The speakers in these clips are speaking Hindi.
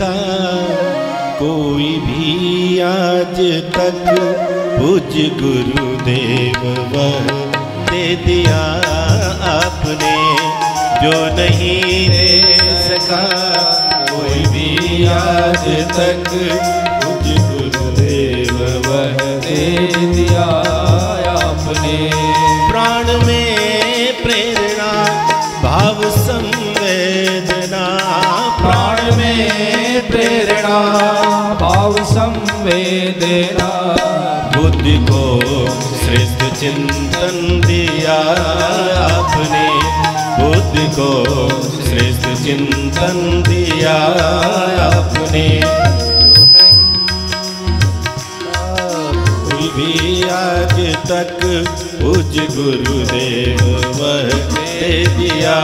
का कोई भी आज तक पूज गुरुदेव वह दे दिया आपने जो नहीं दे सका कोई भी आज तक दे देना बुद्धि को श्रेष्ठ चिंतन दिया आपने बुद्धि को श्रेष्ठ चिंतन दिया आपने भी आज तक उज गुरुदेव वह दे दिया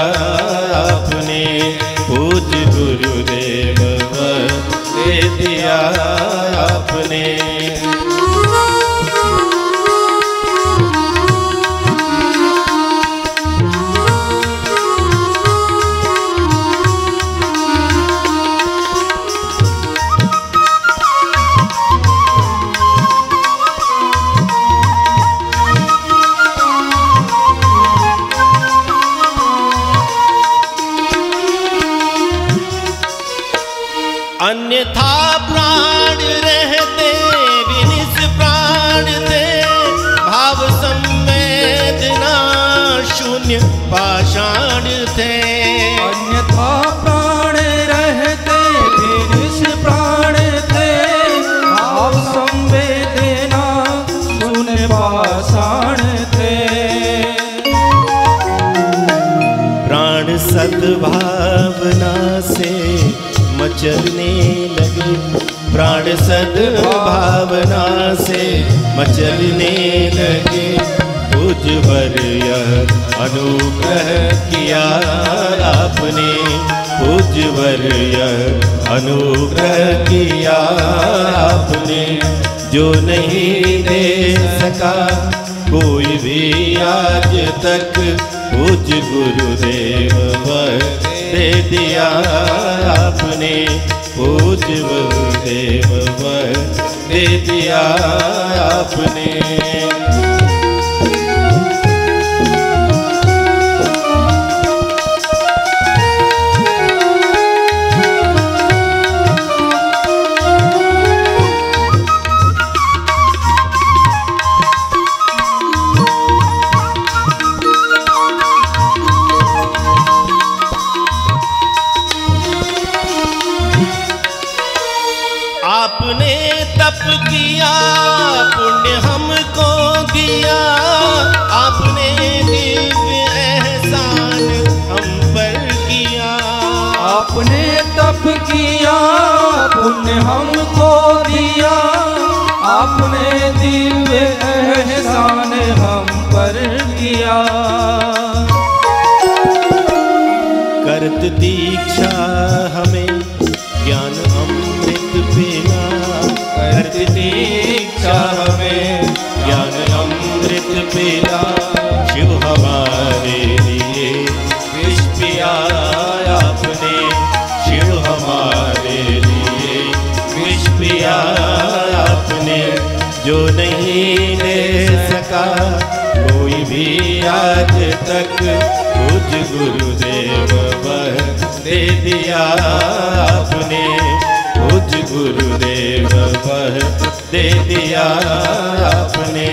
आपने पूज गुरुदेव ਸੇਵ ਦੇ ਦਿਆ ਆਪਨੇ भावना से मचलने लगे कुछ पर यह अनुग्रह किया आपने तुझ यह अनुग्रह किया आपने जो नहीं दे सका कोई भी आज तक कुछ गुरुदेव दे दिया आपने पूज देव दे दिया आपने तक कुछ गुरुदेव बह दे दिया आपने कुछ गुरुदेव बह दे दिया आपने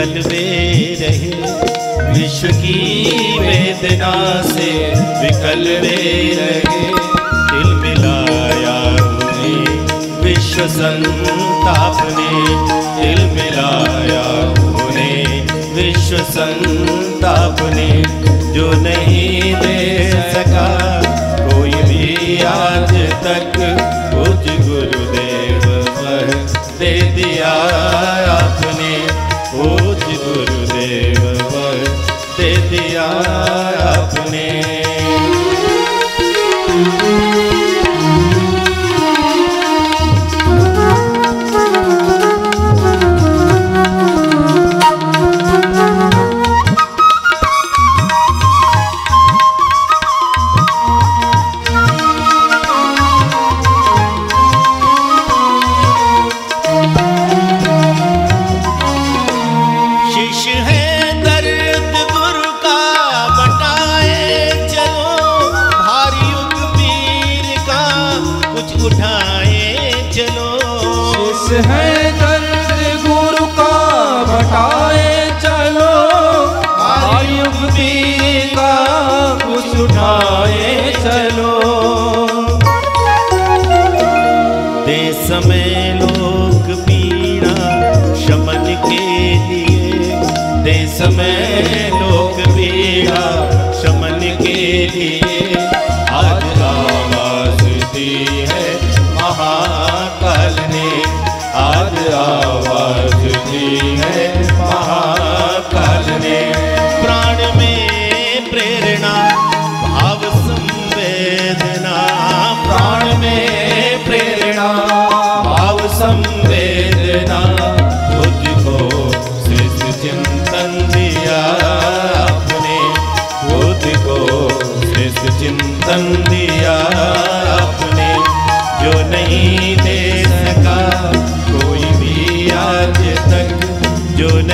जगत में रहे विश्व की वेदना से विकल में रहे दिल मिलाया हुए विश्व संताप ने दिल मिलाया हुए विश्व संताप ने जो नहीं दे सका कोई भी आज तक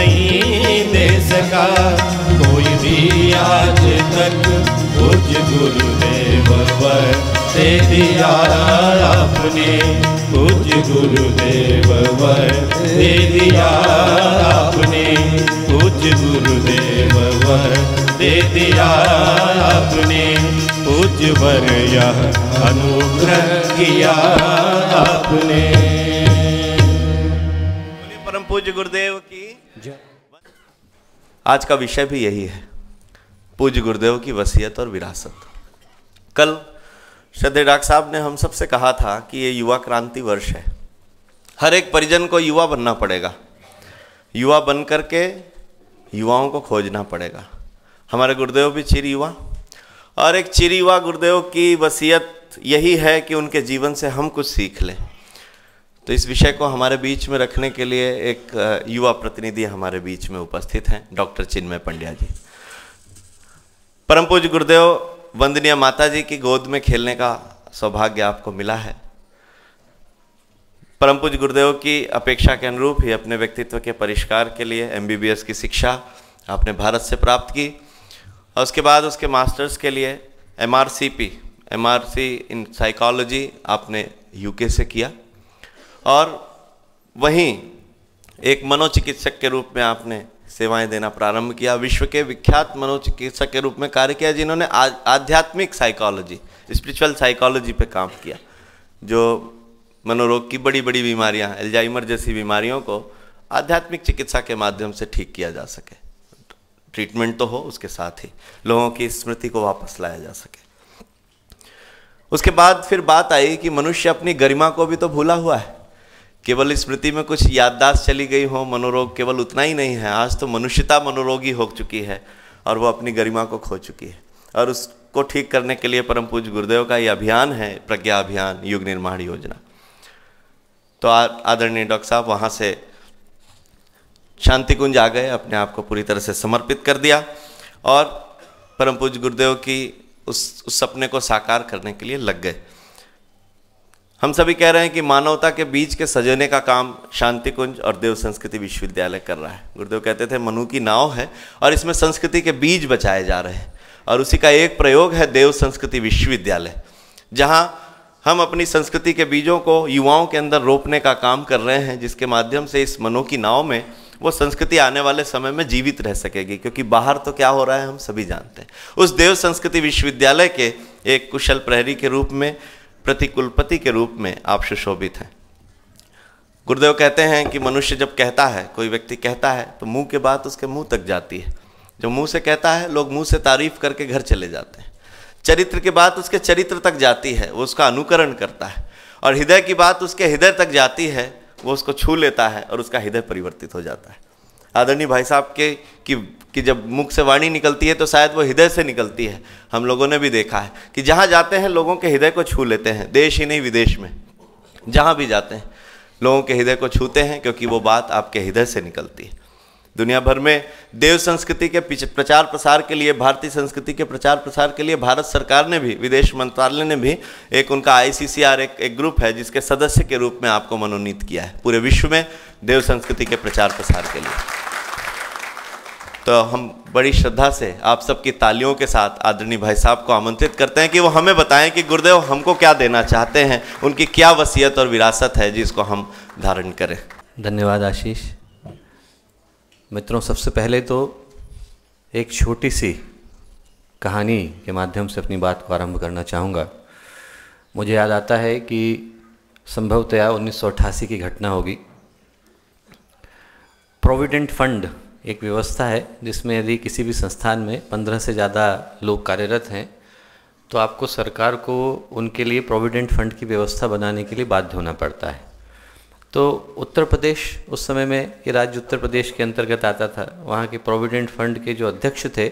नहीं दे सका कोई भी आज तक कुछ गुरुदेव दे दिया आपने पूज गुरुदेव दे दिया आपने कुछ गुरुदेव दे दिया आपने पूज पर यह अनुग्रह किया आपने परम पूज गुरुदेव की आज का विषय भी यही है पूज्य गुरुदेव की वसीयत और विरासत कल श्रद्धे डाक साहब ने हम सबसे कहा था कि ये युवा क्रांति वर्ष है हर एक परिजन को युवा बनना पड़ेगा युवा बन करके युवाओं को खोजना पड़ेगा हमारे गुरुदेव भी चिर युवा और एक चिर युवा गुरुदेव की वसीयत यही है कि उनके जीवन से हम कुछ सीख लें तो इस विषय को हमारे बीच में रखने के लिए एक युवा प्रतिनिधि हमारे बीच में उपस्थित हैं डॉक्टर चिन्मय पंड्या जी परम पूज गुरुदेव वंदनीय माता जी की गोद में खेलने का सौभाग्य आपको मिला है परम पूज गुरुदेव की अपेक्षा के अनुरूप ही अपने व्यक्तित्व के परिष्कार के लिए एम की शिक्षा आपने भारत से प्राप्त की और उसके बाद उसके मास्टर्स के लिए एम आर इन साइकोलॉजी आपने यूके से किया और वहीं एक मनोचिकित्सक के रूप में आपने सेवाएं देना प्रारंभ किया विश्व के विख्यात मनोचिकित्सक के रूप में कार्य किया जिन्होंने आध्यात्मिक साइकोलॉजी स्पिरिचुअल साइकोलॉजी पे काम किया जो मनोरोग की बड़ी बड़ी बीमारियां एल्जाइमर जैसी बीमारियों को आध्यात्मिक चिकित्सा के माध्यम से ठीक किया जा सके ट्रीटमेंट तो हो उसके साथ ही लोगों की स्मृति को वापस लाया जा सके उसके बाद फिर बात आई कि मनुष्य अपनी गरिमा को भी तो भूला हुआ है केवल स्मृति में कुछ याददाश्त चली गई हो मनोरोग केवल उतना ही नहीं है आज तो मनुष्यता मनोरोगी हो चुकी है और वो अपनी गरिमा को खो चुकी है और उसको ठीक करने के लिए परम पूज गुरुदेव का ये अभियान है प्रज्ञा अभियान युग निर्माण योजना तो आदरणीय डॉक्टर साहब वहाँ से शांति कुंज आ गए अपने आप को पूरी तरह से समर्पित कर दिया और परम पूज गुरुदेव की उस उस सपने को साकार करने के लिए लग गए हम सभी कह रहे हैं कि मानवता के बीच के सजने का काम शांति कुंज और देव संस्कृति विश्वविद्यालय कर रहा है गुरुदेव कहते थे मनु की नाव है और इसमें संस्कृति के बीज बचाए जा रहे हैं और उसी का एक प्रयोग है देव संस्कृति विश्वविद्यालय जहाँ हम अपनी संस्कृति के बीजों को युवाओं के अंदर रोपने का काम कर रहे हैं जिसके माध्यम से इस मनो की नाव में वो संस्कृति आने वाले समय में जीवित रह सकेगी क्योंकि बाहर तो क्या हो रहा है हम सभी जानते हैं उस देव संस्कृति विश्वविद्यालय के एक कुशल प्रहरी के रूप में प्रतिकुलपति के रूप में आप सुशोभित हैं गुरुदेव कहते हैं कि मनुष्य जब कहता है कोई व्यक्ति कहता है तो मुंह के बात उसके मुंह तक जाती है जो मुंह से कहता है लोग मुंह से तारीफ करके घर चले जाते हैं चरित्र की बात उसके चरित्र तक जाती है वो उसका अनुकरण करता है और हृदय की बात उसके हृदय तक जाती है वो उसको छू लेता है और उसका हृदय परिवर्तित हो जाता है आदरणीय भाई साहब के कि कि जब मुख से वाणी निकलती है तो शायद वो हृदय से निकलती है हम लोगों ने भी देखा है कि जहाँ जाते हैं लोगों के हृदय को छू लेते हैं देश ही नहीं विदेश में जहाँ भी जाते हैं लोगों के हृदय को छूते हैं क्योंकि वो बात आपके हृदय से निकलती है दुनिया भर में देव संस्कृति के प्रचार प्रसार के लिए भारतीय संस्कृति के प्रचार प्रसार के लिए भारत सरकार ने भी विदेश मंत्रालय ने भी एक उनका आईसीसीआर एक एक ग्रुप है जिसके सदस्य के रूप में आपको मनोनीत किया है पूरे विश्व में देव संस्कृति के प्रचार प्रसार के लिए तो हम बड़ी श्रद्धा से आप सबकी तालियों के साथ आदरणीय भाई साहब को आमंत्रित करते हैं कि वो हमें बताएं कि गुरुदेव हमको क्या देना चाहते हैं उनकी क्या वसीयत और विरासत है जिसको हम धारण करें धन्यवाद आशीष मित्रों सबसे पहले तो एक छोटी सी कहानी के माध्यम से अपनी बात को आरंभ करना चाहूँगा मुझे याद आता है कि संभवतया उन्नीस की घटना होगी प्रोविडेंट फंड एक व्यवस्था है जिसमें यदि किसी भी संस्थान में पंद्रह से ज़्यादा लोग कार्यरत हैं तो आपको सरकार को उनके लिए प्रोविडेंट फंड की व्यवस्था बनाने के लिए बाध्य होना पड़ता है तो उत्तर प्रदेश उस समय में ये राज्य उत्तर प्रदेश के अंतर्गत आता था वहाँ के प्रोविडेंट फंड के जो अध्यक्ष थे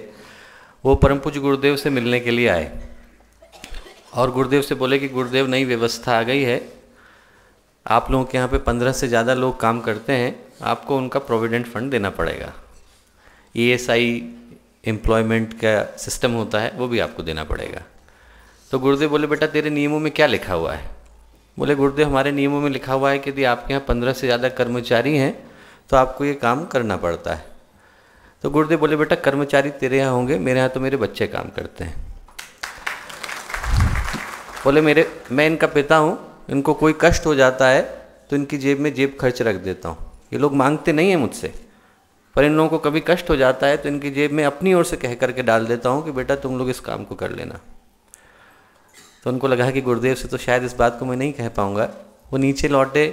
वो परम पूज्य गुरुदेव से मिलने के लिए आए और गुरुदेव से बोले कि गुरुदेव नई व्यवस्था आ गई है आप लोगों के यहाँ पे पंद्रह से ज़्यादा लोग काम करते हैं आपको उनका प्रोविडेंट फंड देना पड़ेगा ई एस आई एम्प्लॉयमेंट का सिस्टम होता है वो भी आपको देना पड़ेगा तो गुरुदेव बोले बेटा तेरे नियमों में क्या लिखा हुआ है बोले गुरुदेव हमारे नियमों में लिखा हुआ है कि यदि आपके यहाँ पंद्रह से ज़्यादा कर्मचारी हैं तो आपको ये काम करना पड़ता है तो गुरुदेव बोले बेटा कर्मचारी तेरे यहाँ होंगे मेरे यहाँ तो मेरे बच्चे काम करते हैं बोले मेरे मैं इनका पिता हूँ इनको कोई कष्ट हो जाता है तो इनकी जेब में जेब खर्च रख देता हूँ ये लोग मांगते नहीं हैं मुझसे पर इन लोगों को कभी कष्ट हो जाता है तो इनकी जेब में अपनी ओर से कह करके डाल देता हूँ कि बेटा तुम लोग इस काम को कर लेना तो उनको लगा कि गुरुदेव से तो शायद इस बात को मैं नहीं कह पाऊँगा वो नीचे लौटे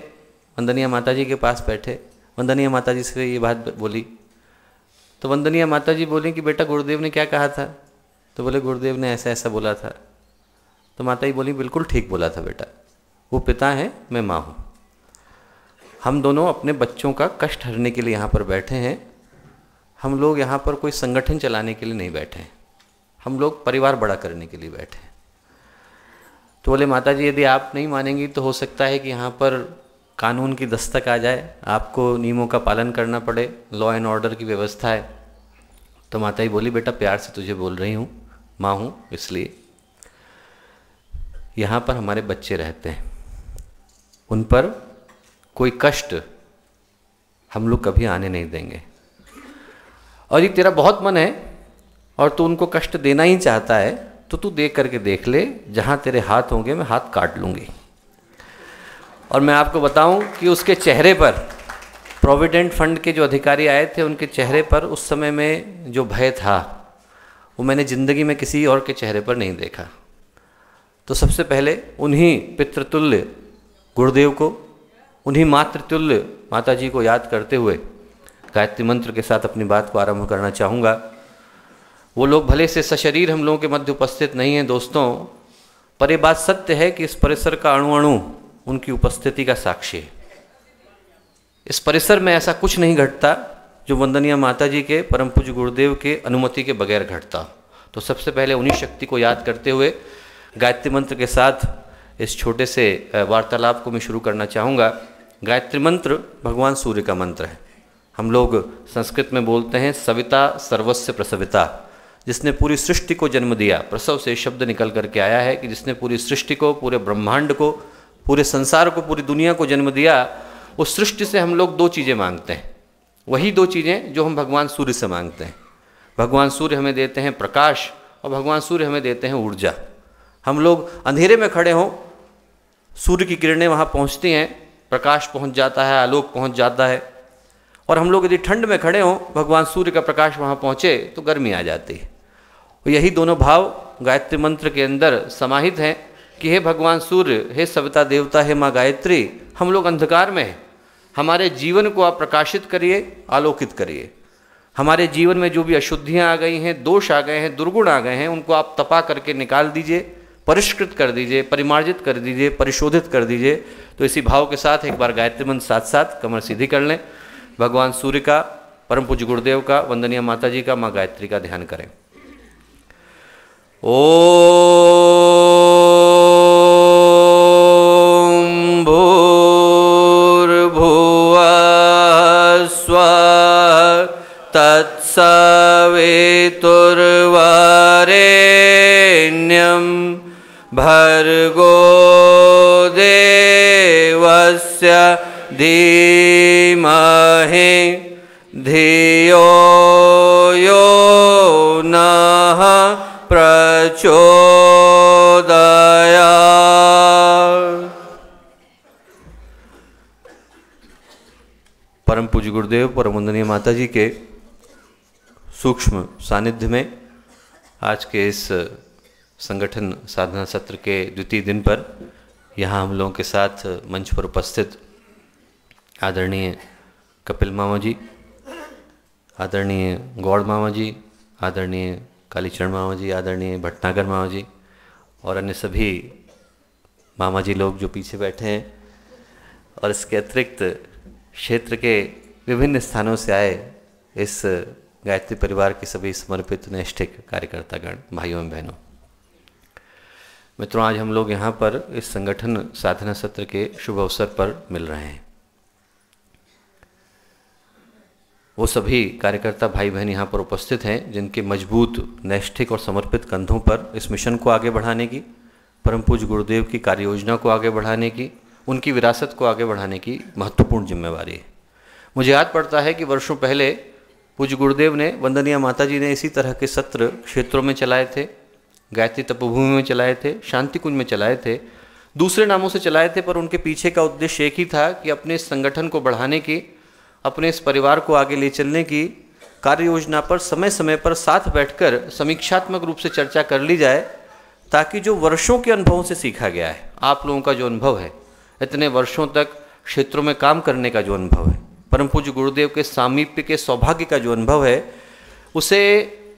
वंदनिया माता जी के पास बैठे वंदनिया माता जी से ये बात बोली तो वंदनिया माता जी बोली कि बेटा गुरुदेव ने क्या कहा था तो बोले गुरुदेव ने ऐसा ऐसा बोला था तो माता जी बोली बिल्कुल ठीक बोला था बेटा वो पिता है मैं माँ हूँ हम दोनों अपने बच्चों का कष्ट हरने के लिए यहाँ पर बैठे हैं हम लोग यहाँ पर कोई संगठन चलाने के लिए नहीं बैठे हैं हम लोग परिवार बड़ा करने के लिए बैठे हैं तो बोले माता जी यदि आप नहीं मानेंगी तो हो सकता है कि यहाँ पर कानून की दस्तक आ जाए आपको नियमों का पालन करना पड़े लॉ एंड ऑर्डर की व्यवस्था है तो माता जी बोली बेटा प्यार से तुझे बोल रही हूँ माँ हूँ इसलिए यहाँ पर हमारे बच्चे रहते हैं उन पर कोई कष्ट हम लोग कभी आने नहीं देंगे और ये तेरा बहुत मन है और तू उनको कष्ट देना ही चाहता है तो तू देख करके देख ले जहाँ तेरे हाथ होंगे मैं हाथ काट लूँगी और मैं आपको बताऊं कि उसके चेहरे पर प्रोविडेंट फंड के जो अधिकारी आए थे उनके चेहरे पर उस समय में जो भय था वो मैंने ज़िंदगी में किसी और के चेहरे पर नहीं देखा तो सबसे पहले उन्हीं पितृतुल्य गुरुदेव को उन्हीं मातृतुल्य माता जी को याद करते हुए गायत्री मंत्र के साथ अपनी बात को आरंभ करना चाहूँगा वो लोग भले से सशरीर हम लोगों के मध्य उपस्थित नहीं हैं दोस्तों पर यह बात सत्य है कि इस परिसर का अणुअणु उनकी उपस्थिति का साक्षी है इस परिसर में ऐसा कुछ नहीं घटता जो वंदनीय माता जी के परम पूज गुरुदेव के अनुमति के बगैर घटता तो सबसे पहले उन्हीं शक्ति को याद करते हुए गायत्री मंत्र के साथ इस छोटे से वार्तालाप को मैं शुरू करना चाहूँगा गायत्री मंत्र भगवान सूर्य का मंत्र है हम लोग संस्कृत में बोलते हैं सविता सर्वस्व प्रसविता जिसने पूरी सृष्टि को जन्म दिया प्रसव से शब्द निकल करके आया है कि जिसने पूरी सृष्टि को पूरे ब्रह्मांड को पूरे संसार को पूरी दुनिया को जन्म दिया उस सृष्टि से हम लोग दो चीज़ें मांगते हैं वही दो चीज़ें जो हम भगवान सूर्य से मांगते हैं भगवान सूर्य हमें देते हैं प्रकाश और भगवान सूर्य हमें देते हैं ऊर्जा हम लोग अंधेरे में खड़े हों सूर्य की किरणें वहाँ पहुँचती हैं प्रकाश पहुँच जाता है आलोक पहुँच जाता है और हम लोग यदि ठंड में खड़े हों भगवान सूर्य का प्रकाश वहाँ पहुँचे तो गर्मी आ जाती है तो यही दोनों भाव गायत्री मंत्र के अंदर समाहित हैं कि हे भगवान सूर्य हे सविता देवता हे माँ गायत्री हम लोग अंधकार में हैं हमारे जीवन को आप प्रकाशित करिए आलोकित करिए हमारे जीवन में जो भी अशुद्धियाँ आ गई हैं दोष आ गए हैं दुर्गुण आ गए हैं उनको आप तपा करके निकाल दीजिए परिष्कृत कर दीजिए परिमार्जित कर दीजिए परिशोधित कर दीजिए तो इसी भाव के साथ एक बार गायत्री मंत्र साथ साथ कमर सीधी कर लें भगवान सूर्य का परम पूज्य गुरुदेव का वंदनीय माता जी का माँ गायत्री का ध्यान करें ओ भूर्भुव स्व तत्सवितुर्वरेण्यं भर्गो देवस्य धीमहि धियो यो न प्रचोदया परम पूज्य गुरुदेव परम वंदनीय माता जी के सूक्ष्म सानिध्य में आज के इस संगठन साधना सत्र के द्वितीय दिन पर यहाँ हम लोगों के साथ मंच पर उपस्थित आदरणीय कपिल मामा जी आदरणीय गौड़ मामा जी आदरणीय कालीचरण मामा जी आदरणीय भटनागर मामा जी और अन्य सभी मामा जी लोग जो पीछे बैठे हैं और इसके अतिरिक्त क्षेत्र के विभिन्न स्थानों से आए इस गायत्री परिवार के सभी समर्पित नैष्ठिक कार्यकर्तागण भाइयों एवं बहनों मित्रों आज हम लोग यहाँ पर इस संगठन साधना सत्र के शुभ अवसर पर मिल रहे हैं वो सभी कार्यकर्ता भाई बहन यहाँ पर उपस्थित हैं जिनके मजबूत नैष्ठिक और समर्पित कंधों पर इस मिशन को आगे बढ़ाने की परम पूज गुरुदेव की कार्य योजना को आगे बढ़ाने की उनकी विरासत को आगे बढ़ाने की महत्वपूर्ण जिम्मेवारी है मुझे याद पड़ता है कि वर्षों पहले पूज्य गुरुदेव ने वंदनीय माता जी ने इसी तरह के सत्र क्षेत्रों में चलाए थे गायत्री तपभूमि में चलाए थे शांति कुंज में चलाए थे दूसरे नामों से चलाए थे पर उनके पीछे का उद्देश्य एक ही था कि अपने संगठन को बढ़ाने की अपने इस परिवार को आगे ले चलने की कार्य योजना पर समय समय पर साथ बैठकर समीक्षात्मक रूप से चर्चा कर ली जाए ताकि जो वर्षों के अनुभवों से सीखा गया है आप लोगों का जो अनुभव है इतने वर्षों तक क्षेत्रों में काम करने का जो अनुभव है परम पूज्य गुरुदेव के सामीप्य के सौभाग्य का जो अनुभव है उसे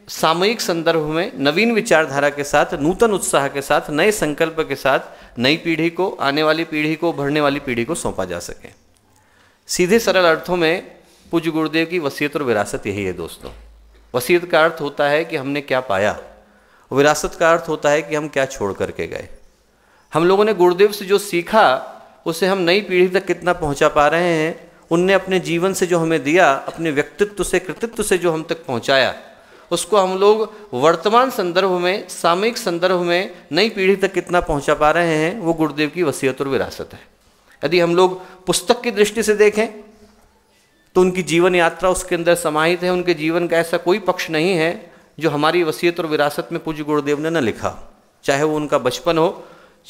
सामयिक संदर्भ में नवीन विचारधारा के साथ नूतन उत्साह के साथ नए संकल्प के साथ नई पीढ़ी को आने वाली पीढ़ी को भरने वाली पीढ़ी को सौंपा जा सके सीधे सरल अर्थों में पूज्य गुरुदेव की वसीयत और विरासत यही है दोस्तों वसीयत का अर्थ होता है कि हमने क्या पाया विरासत का अर्थ होता है कि हम क्या छोड़ करके गए हम लोगों ने गुरुदेव से जो सीखा उसे हम नई पीढ़ी तक कितना पहुंचा पा रहे हैं उनने अपने जीवन से जो हमें दिया अपने व्यक्तित्व से कृतित्व से जो हम तक पहुंचाया उसको हम लोग वर्तमान संदर्भ में सामयिक संदर्भ में नई पीढ़ी तक कितना पहुंचा पा रहे हैं वो गुरुदेव की वसीयत और विरासत है यदि हम लोग पुस्तक की दृष्टि से देखें तो उनकी जीवन यात्रा उसके अंदर समाहित है उनके जीवन का ऐसा कोई पक्ष नहीं है जो हमारी वसीयत और विरासत में पूज्य गुरुदेव ने न लिखा चाहे वो उनका बचपन हो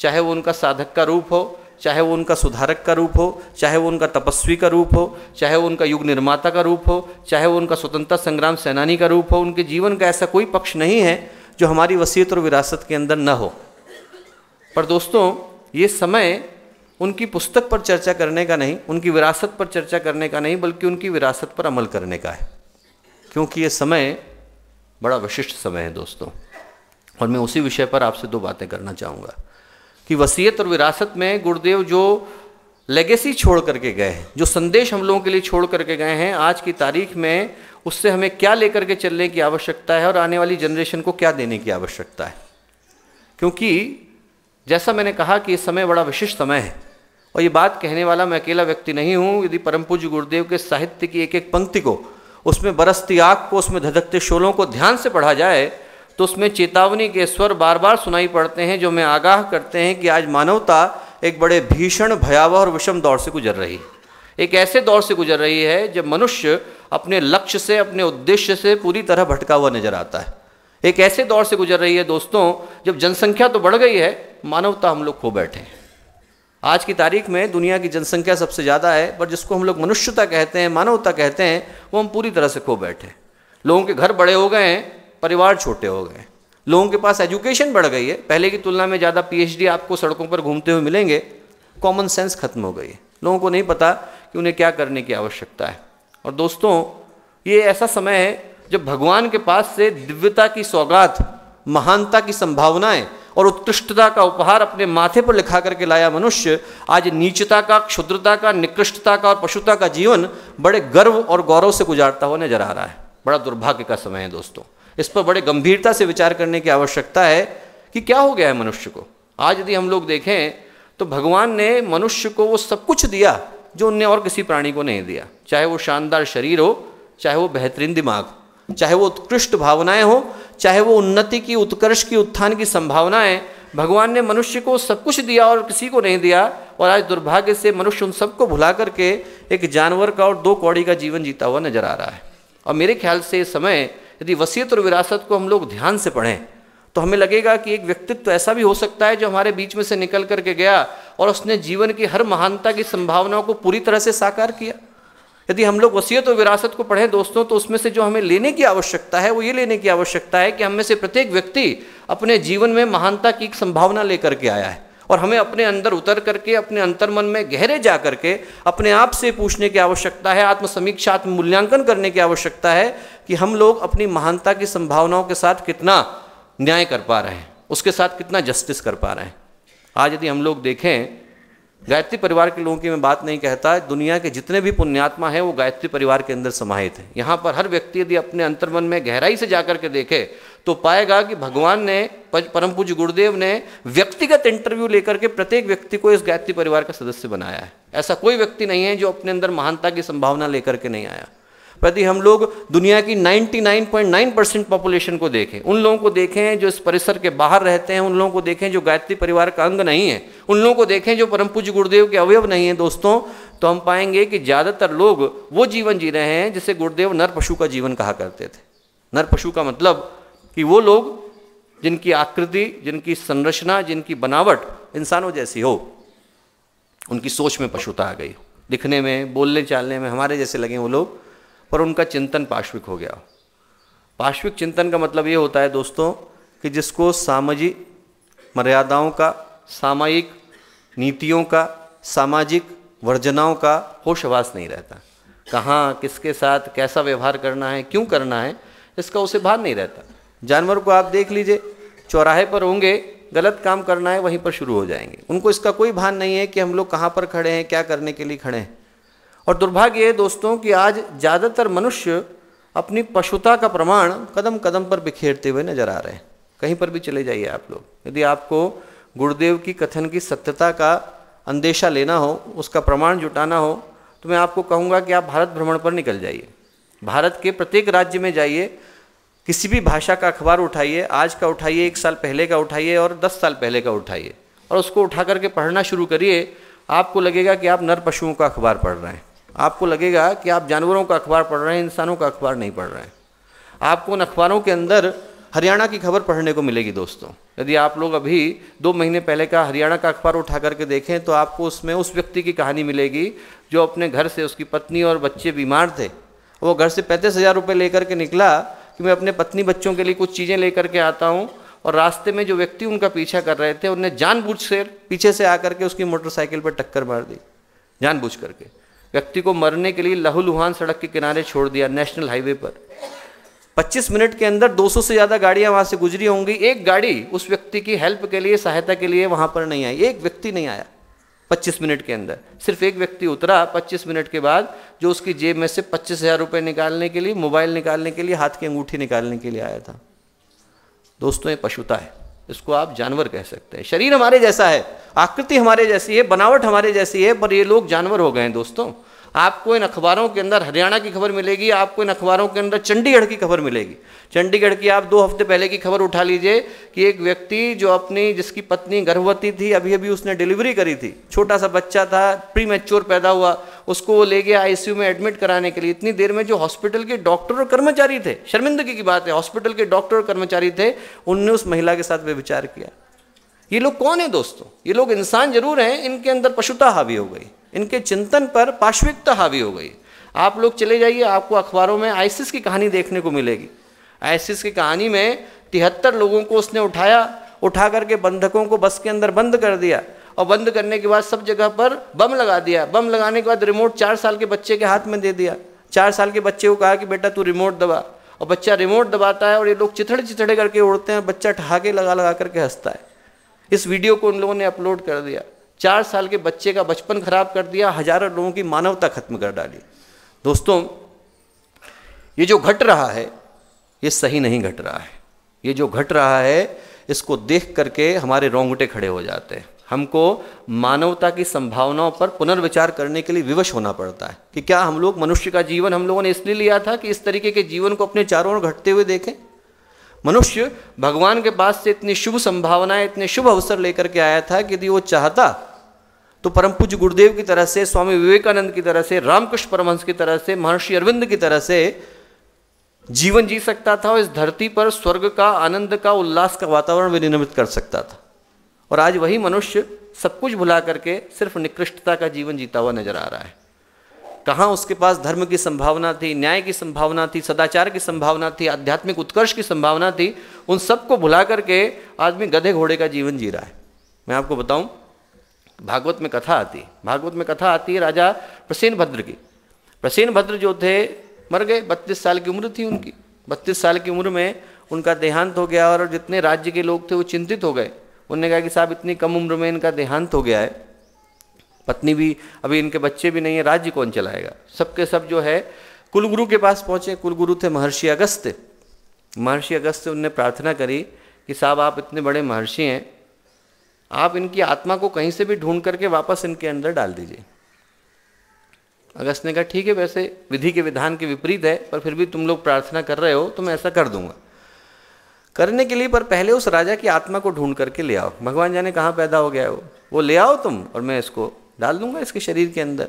चाहे वो उनका साधक का रूप हो चाहे वो उनका सुधारक का रूप हो चाहे वो उनका तपस्वी का रूप हो चाहे वो उनका युग निर्माता का रूप हो चाहे वो उनका स्वतंत्रता संग्राम सेनानी का रूप हो उनके जीवन का ऐसा कोई पक्ष नहीं है जो हमारी वसीयत और विरासत के अंदर न हो पर दोस्तों ये समय उनकी पुस्तक पर चर्चा करने का नहीं उनकी विरासत पर चर्चा करने का नहीं बल्कि उनकी विरासत पर अमल करने का है क्योंकि ये समय बड़ा विशिष्ट समय है दोस्तों और मैं उसी विषय पर आपसे दो बातें करना चाहूँगा कि वसीयत और विरासत में गुरुदेव जो लेगेसी छोड़ करके गए हैं जो संदेश हम लोगों के लिए छोड़ करके गए हैं आज की तारीख में उससे हमें क्या लेकर के चलने की आवश्यकता है और आने वाली जनरेशन को क्या देने की आवश्यकता है क्योंकि जैसा मैंने कहा कि इस समय बड़ा विशिष्ट समय है और ये बात कहने वाला मैं अकेला व्यक्ति नहीं हूँ यदि परम पूज्य गुरुदेव के साहित्य की एक एक पंक्ति को उसमें बरसती आग को उसमें धधकते शोलों को ध्यान से पढ़ा जाए तो उसमें चेतावनी के स्वर बार बार सुनाई पड़ते हैं जो मैं आगाह करते हैं कि आज मानवता एक बड़े भीषण भयावह और विषम दौर से गुजर रही है एक ऐसे दौर से गुजर रही है जब मनुष्य अपने लक्ष्य से अपने उद्देश्य से पूरी तरह भटका हुआ नजर आता है एक ऐसे दौर से गुजर रही है दोस्तों जब जनसंख्या तो बढ़ गई है मानवता हम लोग खो बैठे हैं आज की तारीख में दुनिया की जनसंख्या सबसे ज़्यादा है पर जिसको हम लोग मनुष्यता कहते हैं मानवता कहते हैं वो हम पूरी तरह से खो बैठे हैं लोगों के घर बड़े हो गए हैं परिवार छोटे हो गए हैं लोगों के पास एजुकेशन बढ़ गई है पहले की तुलना में ज़्यादा पीएचडी आपको सड़कों पर घूमते हुए मिलेंगे कॉमन सेंस खत्म हो गई है लोगों को नहीं पता कि उन्हें क्या करने की आवश्यकता है और दोस्तों ये ऐसा समय है जब भगवान के पास से दिव्यता की सौगात महानता की संभावनाएं और उत्कृष्टता का उपहार अपने माथे पर लिखा करके लाया मनुष्य आज नीचता का क्षुद्रता का निकृष्टता का और पशुता का जीवन बड़े गर्व और गौरव से गुजारता हुआ नजर आ रहा है बड़ा दुर्भाग्य का समय है दोस्तों इस पर बड़े गंभीरता से विचार करने की आवश्यकता है कि क्या हो गया है मनुष्य को आज यदि हम लोग देखें तो भगवान ने मनुष्य को वो सब कुछ दिया जो उनने और किसी प्राणी को नहीं दिया चाहे वो शानदार शरीर हो चाहे वो बेहतरीन दिमाग हो चाहे वो उत्कृष्ट भावनाएं हो चाहे वो उन्नति की उत्कर्ष की उत्थान की संभावनाएं भगवान ने मनुष्य को सब कुछ दिया और किसी को नहीं दिया और आज दुर्भाग्य से मनुष्य उन सबको भुला करके एक जानवर का और दो कौड़ी का जीवन जीता हुआ नजर आ रहा है और मेरे ख्याल से इस समय यदि वसीयत और विरासत को हम लोग ध्यान से पढ़ें तो हमें लगेगा कि एक व्यक्तित्व ऐसा भी हो सकता है जो हमारे बीच में से निकल करके गया और उसने जीवन की हर महानता की संभावनाओं को पूरी तरह से साकार किया यदि हम लोग वसीयत और विरासत को पढ़ें दोस्तों तो उसमें से जो हमें लेने की आवश्यकता है वो ये लेने की आवश्यकता है कि हम में से प्रत्येक व्यक्ति अपने जीवन में महानता की एक संभावना लेकर के आया है और हमें अपने अंदर उतर करके अपने अंतर्मन में गहरे जा करके अपने आप से पूछने की आवश्यकता है आत्मसमीक्षा आत्म मूल्यांकन करने की आवश्यकता है कि हम लोग अपनी महानता की संभावनाओं के साथ कितना न्याय कर पा रहे हैं उसके साथ कितना जस्टिस कर पा रहे हैं आज यदि हम लोग देखें गायत्री परिवार के लोगों की मैं बात नहीं कहता दुनिया के जितने भी पुण्यात्मा हैं वो गायत्री परिवार के अंदर समाहित हैं यहाँ पर हर व्यक्ति यदि अपने अंतर्मन में गहराई से जाकर के देखे तो पाएगा कि भगवान ने परम पूज्य गुरुदेव ने व्यक्तिगत इंटरव्यू लेकर के प्रत्येक व्यक्ति को इस गायत्री परिवार का सदस्य बनाया है ऐसा कोई व्यक्ति नहीं है जो अपने अंदर महानता की संभावना लेकर के नहीं आया प्रति हम लोग दुनिया की 99.9 परसेंट पॉपुलेशन को देखें उन लोगों को देखें जो इस परिसर के बाहर रहते हैं उन लोगों को देखें जो गायत्री परिवार का अंग नहीं है उन लोगों को देखें जो परम पूज्य गुरुदेव के अवयव नहीं है दोस्तों तो हम पाएंगे कि ज़्यादातर लोग वो जीवन जी रहे हैं जिसे गुरुदेव नर पशु का जीवन कहा करते थे नर पशु का मतलब कि वो लोग जिनकी आकृति जिनकी संरचना जिनकी बनावट इंसानों जैसी हो उनकी सोच में पशुता आ गई हो दिखने में बोलने चालने में हमारे जैसे लगे वो लोग पर उनका चिंतन पाश्विक हो गया पाश्विक चिंतन का मतलब ये होता है दोस्तों कि जिसको सामाजिक मर्यादाओं का सामायिक नीतियों का सामाजिक वर्जनाओं का होशवास नहीं रहता कहाँ किसके साथ कैसा व्यवहार करना है क्यों करना है इसका उसे भान नहीं रहता जानवर को आप देख लीजिए चौराहे पर होंगे गलत काम करना है वहीं पर शुरू हो जाएंगे उनको इसका कोई भान नहीं है कि हम लोग कहाँ पर खड़े हैं क्या करने के लिए खड़े हैं और दुर्भाग्य है दोस्तों कि आज ज़्यादातर मनुष्य अपनी पशुता का प्रमाण कदम कदम पर बिखेरते हुए नजर आ रहे हैं कहीं पर भी चले जाइए आप लोग यदि आपको गुरुदेव की कथन की सत्यता का अंदेशा लेना हो उसका प्रमाण जुटाना हो तो मैं आपको कहूँगा कि आप भारत भ्रमण पर निकल जाइए भारत के प्रत्येक राज्य में जाइए किसी भी भाषा का अखबार उठाइए आज का उठाइए एक साल पहले का उठाइए और दस साल पहले का उठाइए और उसको उठा करके पढ़ना शुरू करिए आपको लगेगा कि आप नर पशुओं का अखबार पढ़ रहे हैं आपको लगेगा कि आप जानवरों का अखबार पढ़ रहे हैं इंसानों का अखबार नहीं पढ़ रहे हैं आपको उन अखबारों के अंदर हरियाणा की खबर पढ़ने को मिलेगी दोस्तों यदि आप लोग अभी दो महीने पहले का हरियाणा का अखबार उठा करके देखें तो आपको उसमें उस व्यक्ति की कहानी मिलेगी जो अपने घर से उसकी पत्नी और बच्चे बीमार थे वो घर से पैंतीस हज़ार रुपये लेकर के निकला कि मैं अपने पत्नी बच्चों के लिए कुछ चीज़ें लेकर के आता हूँ और रास्ते में जो व्यक्ति उनका पीछा कर रहे थे उनने जानबूझ से पीछे से आकर के उसकी मोटरसाइकिल पर टक्कर मार दी जानबूझ करके व्यक्ति को मरने के लिए लहूलुहान सड़क के किनारे छोड़ दिया नेशनल हाईवे पर 25 मिनट के अंदर 200 से ज़्यादा गाड़ियां वहां से गुजरी होंगी एक गाड़ी उस व्यक्ति की हेल्प के लिए सहायता के लिए वहां पर नहीं आई एक व्यक्ति नहीं आया 25 मिनट के अंदर सिर्फ एक व्यक्ति उतरा 25 मिनट के बाद जो उसकी जेब में से पच्चीस हज़ार रुपए निकालने के लिए मोबाइल निकालने के लिए हाथ की अंगूठी निकालने के लिए आया था दोस्तों ये पशुता है इसको आप जानवर कह सकते हैं शरीर हमारे जैसा है आकृति हमारे जैसी है बनावट हमारे जैसी है पर ये लोग जानवर हो गए हैं दोस्तों आपको इन अखबारों के अंदर हरियाणा की खबर मिलेगी आपको इन अखबारों के अंदर चंडीगढ़ की खबर मिलेगी चंडीगढ़ की आप दो हफ्ते पहले की खबर उठा लीजिए कि एक व्यक्ति जो अपनी जिसकी पत्नी गर्भवती थी अभी अभी उसने डिलीवरी करी थी छोटा सा बच्चा था प्री पैदा हुआ उसको वो ले गया आईसीयू में एडमिट कराने के लिए इतनी देर में जो हॉस्पिटल के डॉक्टर और कर्मचारी थे शर्मिंदगी की बात है हॉस्पिटल के डॉक्टर और कर्मचारी थे उनने उस महिला के साथ व्यविचार किया ये लोग कौन है दोस्तों ये लोग इंसान जरूर हैं इनके अंदर पशुता हावी हो गई इनके चिंतन पर पार्श्विकता हावी हो गई आप लोग चले जाइए आपको अखबारों में आइसिस की कहानी देखने को मिलेगी आइसिस की कहानी में तिहत्तर लोगों को उसने उठाया उठा करके बंधकों को बस के अंदर बंद कर दिया और बंद करने के बाद सब जगह पर बम लगा दिया बम लगाने के बाद रिमोट चार साल के बच्चे के हाथ में दे दिया चार साल के बच्चे को कहा कि बेटा तू रिमोट दबा और बच्चा रिमोट दबाता है और ये लोग चिथड़े चिथड़े करके उड़ते हैं बच्चा ठहाके लगा लगा करके हंसता है इस वीडियो को उन लोगों ने अपलोड कर दिया चार साल के बच्चे का बचपन खराब कर दिया हजारों लोगों की मानवता खत्म कर डाली दोस्तों ये जो घट रहा है ये सही नहीं घट रहा है ये जो घट रहा है इसको देख करके हमारे रोंगटे खड़े हो जाते हैं हमको मानवता की संभावनाओं पर पुनर्विचार करने के लिए विवश होना पड़ता है कि क्या हम लोग मनुष्य का जीवन हम लोगों ने इसलिए लिया था कि इस तरीके के जीवन को अपने चारों ओर घटते हुए देखें मनुष्य भगवान के पास से इतनी शुभ संभावनाएं इतने शुभ अवसर लेकर के आया था कि यदि वो चाहता तो परम पूज गुरुदेव की तरह से स्वामी विवेकानंद की तरह से रामकृष्ण परमहंस की तरह से महर्षि अरविंद की तरह से जीवन जी सकता था और इस धरती पर स्वर्ग का आनंद का उल्लास का वातावरण विनिर्मित कर सकता था और आज वही मनुष्य सब कुछ भुला करके सिर्फ निकृष्टता का जीवन जीता हुआ नजर आ रहा है कहाँ उसके पास धर्म की संभावना थी न्याय की संभावना थी सदाचार की संभावना थी आध्यात्मिक उत्कर्ष की संभावना थी उन सबको भुला करके आदमी गधे घोड़े का जीवन जी रहा है मैं आपको बताऊं भागवत में कथा आती है भागवत में कथा आती है राजा प्रसेन भद्र की प्रसेन भद्र जो थे मर गए बत्तीस साल की उम्र थी उनकी बत्तीस साल की उम्र में उनका देहांत हो गया और जितने राज्य के लोग थे वो चिंतित हो गए उन्होंने कहा कि साहब इतनी कम उम्र में इनका देहांत हो गया है पत्नी भी अभी इनके बच्चे भी नहीं है राज्य कौन चलाएगा सबके सब जो है कुलगुरु के पास पहुंचे कुलगुरु थे महर्षि अगस्त महर्षि अगस्त उनने प्रार्थना करी कि साहब आप इतने बड़े महर्षि हैं आप इनकी आत्मा को कहीं से भी ढूंढ करके वापस इनके अंदर डाल दीजिए अगस्त ने कहा ठीक है वैसे विधि के विधान के विपरीत है पर फिर भी तुम लोग प्रार्थना कर रहे हो तो मैं ऐसा कर दूंगा करने के लिए पर पहले उस राजा की आत्मा को ढूंढ करके ले आओ भगवान जाने कहाँ पैदा हो गया है वो वो ले आओ तुम और मैं इसको डाल दूंगा इसके शरीर के अंदर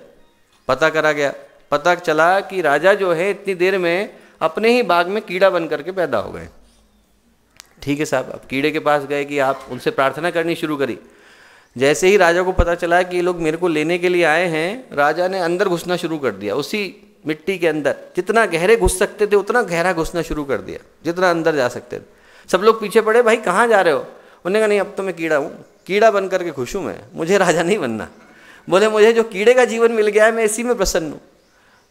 पता करा गया पता चला कि राजा जो है इतनी देर में अपने ही बाग में कीड़ा बन करके पैदा हो गए ठीक है साहब अब कीड़े के पास गए कि आप उनसे प्रार्थना करनी शुरू करी जैसे ही राजा को पता चला कि ये लोग मेरे को लेने के लिए आए हैं राजा ने अंदर घुसना शुरू कर दिया उसी मिट्टी के अंदर जितना गहरे घुस सकते थे उतना गहरा घुसना शुरू कर दिया जितना अंदर जा सकते थे सब लोग पीछे पड़े भाई कहाँ जा रहे हो उन्होंने कहा नहीं अब तो मैं कीड़ा हूँ कीड़ा बन करके खुश हूँ मैं मुझे राजा नहीं बनना बोले मुझे जो कीड़े का जीवन मिल गया है मैं इसी में प्रसन्न हूँ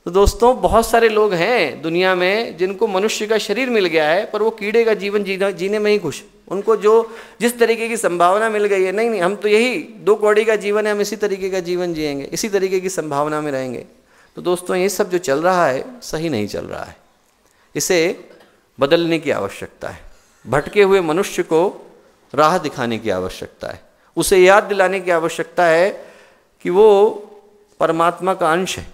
तो दोस्तों बहुत सारे लोग हैं दुनिया में जिनको मनुष्य का शरीर मिल गया है पर वो कीड़े का जीवन जीना जीने में ही खुश उनको जो जिस तरीके की संभावना मिल गई है नहीं नहीं हम तो यही दो कौड़ी का जीवन है हम इसी तरीके का जीवन जिएंगे इसी तरीके की संभावना में रहेंगे तो दोस्तों ये सब जो चल रहा है सही नहीं चल रहा है इसे बदलने की आवश्यकता है भटके हुए मनुष्य को राह दिखाने की आवश्यकता है उसे याद दिलाने की आवश्यकता है कि वो परमात्मा का अंश है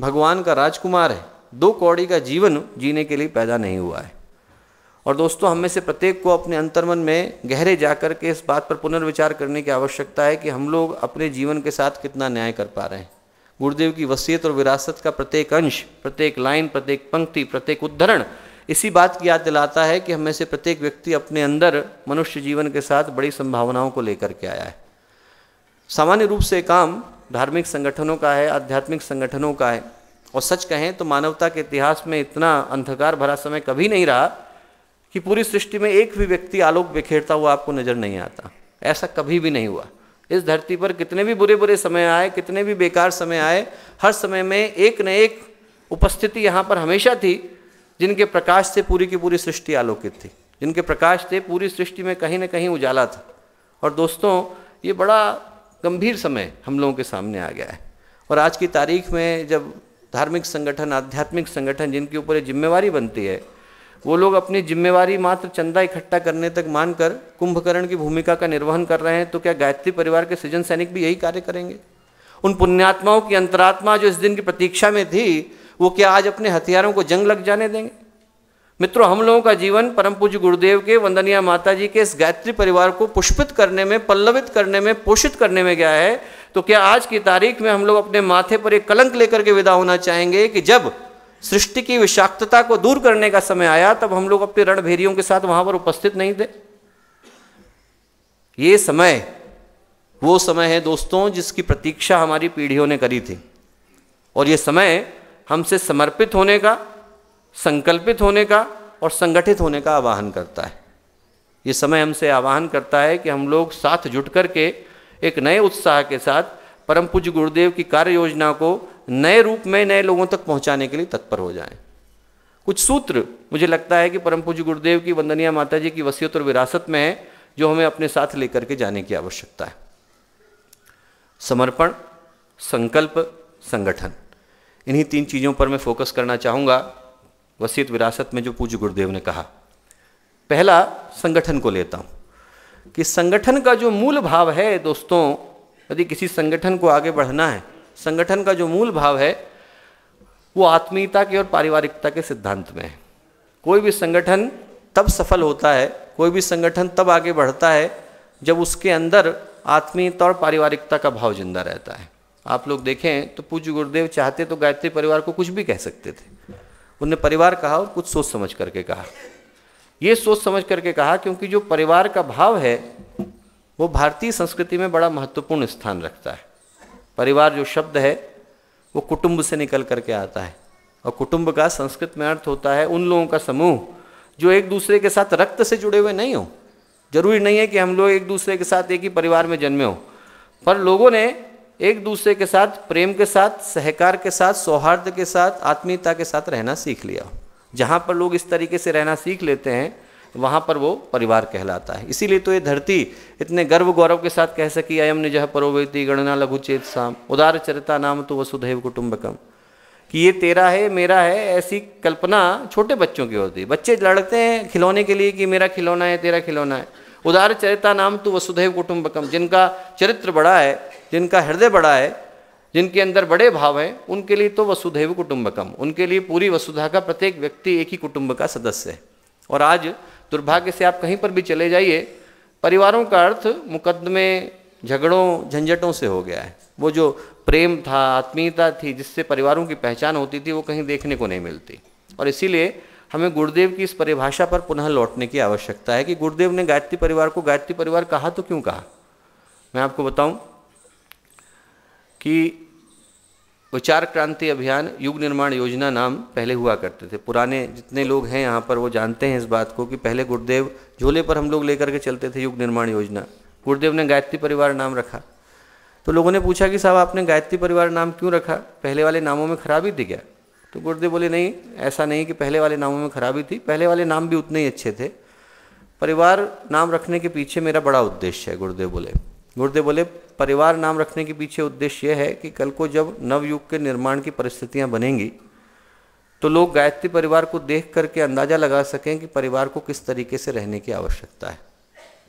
भगवान का राजकुमार है दो कौड़ी का जीवन जीने के लिए पैदा नहीं हुआ है और दोस्तों हम में से प्रत्येक को अपने अंतर्मन में गहरे जाकर के इस बात पर पुनर्विचार करने की आवश्यकता है कि हम लोग अपने जीवन के साथ कितना न्याय कर पा रहे हैं गुरुदेव की वसीयत और विरासत का प्रत्येक अंश प्रत्येक लाइन प्रत्येक पंक्ति प्रत्येक उद्धरण इसी बात की याद दिलाता है कि हमें से प्रत्येक व्यक्ति अपने अंदर मनुष्य जीवन के साथ बड़ी संभावनाओं को लेकर के आया है सामान्य रूप से काम धार्मिक संगठनों का है आध्यात्मिक संगठनों का है और सच कहें तो मानवता के इतिहास में इतना अंधकार भरा समय कभी नहीं रहा कि पूरी सृष्टि में एक भी व्यक्ति आलोक बिखेरता हुआ आपको नज़र नहीं आता ऐसा कभी भी नहीं हुआ इस धरती पर कितने भी बुरे बुरे समय आए कितने भी बेकार समय आए हर समय में एक न एक उपस्थिति यहाँ पर हमेशा थी जिनके प्रकाश से पूरी की पूरी सृष्टि आलोकित थी जिनके प्रकाश से पूरी सृष्टि में कहीं ना कहीं उजाला था और दोस्तों ये बड़ा गंभीर समय हम लोगों के सामने आ गया है और आज की तारीख में जब धार्मिक संगठन आध्यात्मिक संगठन जिनके ऊपर जिम्मेवारी बनती है वो लोग अपनी जिम्मेवारी मात्र चंदा इकट्ठा करने तक मानकर कुंभकर्ण की भूमिका का निर्वहन कर रहे हैं तो क्या गायत्री परिवार के सृजन सैनिक भी यही कार्य करेंगे उन पुण्यात्माओं की अंतरात्मा जो इस दिन की प्रतीक्षा में थी वो क्या आज अपने हथियारों को जंग लग जाने देंगे मित्रों हम लोगों का जीवन परम पूज्य गुरुदेव के वंदनीय माता जी के इस गायत्री परिवार को पुष्पित करने में पल्लवित करने में पोषित करने में गया है तो क्या आज की तारीख में हम लोग अपने माथे पर एक कलंक लेकर के विदा होना चाहेंगे कि जब सृष्टि की विषाक्तता को दूर करने का समय आया तब हम लोग अपने रणभेरियों के साथ वहां पर उपस्थित नहीं थे ये समय वो समय है दोस्तों जिसकी प्रतीक्षा हमारी पीढ़ियों ने करी थी और ये समय हमसे समर्पित होने का संकल्पित होने का और संगठित होने का आवाहन करता है ये समय हमसे आवाहन करता है कि हम लोग साथ जुट कर के एक नए उत्साह के साथ परम पूज्य गुरुदेव की कार्य योजना को नए रूप में नए लोगों तक पहुंचाने के लिए तत्पर हो जाएं। कुछ सूत्र मुझे लगता है कि परम पूज्य गुरुदेव की वंदनीय माता जी की वसीयत और विरासत में है जो हमें अपने साथ लेकर के जाने की आवश्यकता है समर्पण संकल्प संगठन इन्हीं तीन चीज़ों पर मैं फोकस करना चाहूँगा वसीयत विरासत में जो पूज्य गुरुदेव ने कहा पहला संगठन को लेता हूँ कि संगठन का जो मूल भाव है दोस्तों यदि किसी संगठन को आगे बढ़ना है संगठन का जो मूल भाव है वो आत्मीयता के और पारिवारिकता के सिद्धांत में है कोई भी संगठन तब सफल होता है कोई भी संगठन तब आगे बढ़ता है जब उसके अंदर आत्मीयता और पारिवारिकता का भाव जिंदा रहता है आप लोग देखें तो पूज्य गुरुदेव चाहते तो गायत्री परिवार को कुछ भी कह सकते थे उनने परिवार कहा और कुछ सोच समझ करके कहा ये सोच समझ करके कहा क्योंकि जो परिवार का भाव है वो भारतीय संस्कृति में बड़ा महत्वपूर्ण स्थान रखता है परिवार जो शब्द है वो कुटुंब से निकल करके आता है और कुटुंब का संस्कृत में अर्थ होता है उन लोगों का समूह जो एक दूसरे के साथ रक्त से जुड़े हुए नहीं हो जरूरी नहीं है कि हम लोग एक दूसरे के साथ एक ही परिवार में जन्मे हों पर लोगों ने एक दूसरे के साथ प्रेम के साथ सहकार के साथ सौहार्द के साथ आत्मीयता के साथ रहना सीख लिया जहाँ पर लोग इस तरीके से रहना सीख लेते हैं वहाँ पर वो परिवार कहलाता है इसीलिए तो ये धरती इतने गर्व गौरव के साथ कह सकी अयम ने जह परोवेती गणना लघु चेत साम उदार चरिता नाम तो वसुधैव कुटुम्बकम कि ये तेरा है मेरा है ऐसी कल्पना छोटे बच्चों की होती है बच्चे लड़ते हैं खिलौने के लिए कि मेरा खिलौना है तेरा खिलौना है उदार चरिता नाम तो वसुधैव कुटुंबकम जिनका चरित्र बड़ा है जिनका हृदय बड़ा है जिनके अंदर बड़े भाव हैं उनके लिए तो वसुधैव कुटुंबकम उनके लिए पूरी वसुधा का प्रत्येक व्यक्ति एक ही कुटुंब का सदस्य है और आज दुर्भाग्य से आप कहीं पर भी चले जाइए परिवारों का अर्थ मुकदमे झगड़ों झंझटों से हो गया है वो जो प्रेम था आत्मीयता थी जिससे परिवारों की पहचान होती थी वो कहीं देखने को नहीं मिलती और इसीलिए हमें गुरुदेव की इस परिभाषा पर पुनः लौटने की आवश्यकता है कि गुरुदेव ने गायत्री परिवार को गायत्री परिवार कहा तो क्यों कहा मैं आपको बताऊं कि विचार क्रांति अभियान युग निर्माण योजना नाम पहले हुआ करते थे पुराने जितने लोग हैं यहाँ पर वो जानते हैं इस बात को कि पहले गुरुदेव झोले पर हम लोग लेकर के चलते थे युग निर्माण योजना गुरुदेव ने गायत्री परिवार नाम रखा तो लोगों ने पूछा कि साहब आपने गायत्री परिवार नाम क्यों रखा पहले वाले नामों में खराबी थी क्या तो गुरुदेव बोले नहीं ऐसा नहीं कि पहले वाले नामों में खराबी थी पहले वाले नाम भी उतने ही अच्छे थे परिवार नाम रखने के पीछे मेरा बड़ा उद्देश्य है गुरुदेव बोले गुरुदेव बोले परिवार नाम रखने के पीछे उद्देश्य यह है कि कल को जब नवयुग के निर्माण की परिस्थितियाँ बनेंगी तो लोग गायत्री परिवार को देख करके अंदाज़ा लगा सकें कि परिवार को किस तरीके से रहने की आवश्यकता है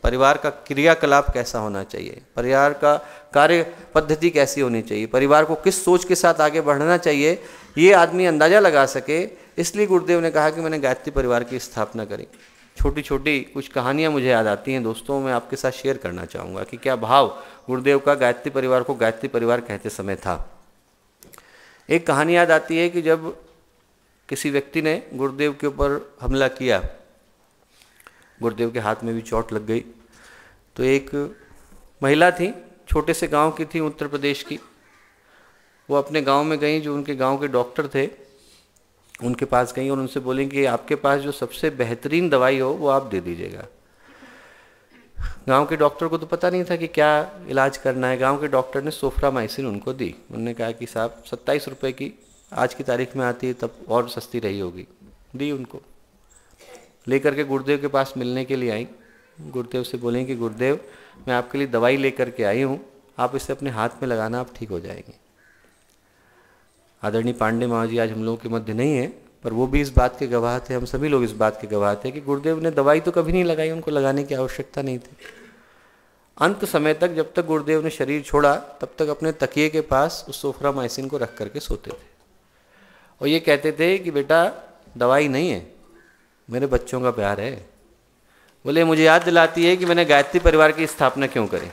परिवार का क्रियाकलाप कैसा होना चाहिए परिवार का कार्य पद्धति कैसी होनी चाहिए परिवार को किस सोच के साथ आगे बढ़ना चाहिए ये आदमी अंदाज़ा लगा सके इसलिए गुरुदेव ने कहा कि मैंने गायत्री परिवार की स्थापना करी छोटी छोटी कुछ कहानियाँ मुझे याद आती हैं दोस्तों मैं आपके साथ शेयर करना चाहूँगा कि क्या भाव गुरुदेव का गायत्री परिवार को गायत्री परिवार कहते समय था एक कहानी याद आती है कि जब किसी व्यक्ति ने गुरुदेव के ऊपर हमला किया गुरुदेव के हाथ में भी चोट लग गई तो एक महिला थी छोटे से गांव की थी उत्तर प्रदेश की वो अपने गांव में गई जो उनके गांव के डॉक्टर थे उनके पास गई और उनसे बोली कि आपके पास जो सबसे बेहतरीन दवाई हो वो आप दे दीजिएगा गांव के डॉक्टर को तो पता नहीं था कि क्या इलाज करना है गांव के डॉक्टर ने सोफ्रामाइसिन उनको दी उनने कहा कि साहब सत्ताईस रुपये की आज की तारीख में आती है तब और सस्ती रही होगी दी उनको लेकर के गुरुदेव के पास मिलने के लिए आई गुरुदेव से बोलें कि गुरुदेव मैं आपके लिए दवाई लेकर के आई हूँ आप इसे अपने हाथ में लगाना आप ठीक हो जाएंगे आदरणीय पांडे माँ जी आज हम लोगों के मध्य नहीं है पर वो भी इस बात के गवाह थे हम सभी लोग इस बात के गवाह थे कि गुरुदेव ने दवाई तो कभी नहीं लगाई उनको लगाने की आवश्यकता नहीं थी अंत समय तक जब तक गुरुदेव ने शरीर छोड़ा तब तक अपने तकिए के पास उस सोफरा माइसिन को रख करके सोते थे और ये कहते थे कि बेटा दवाई नहीं है मेरे बच्चों का प्यार है बोले मुझे याद दिलाती है कि मैंने गायत्री परिवार की स्थापना क्यों करी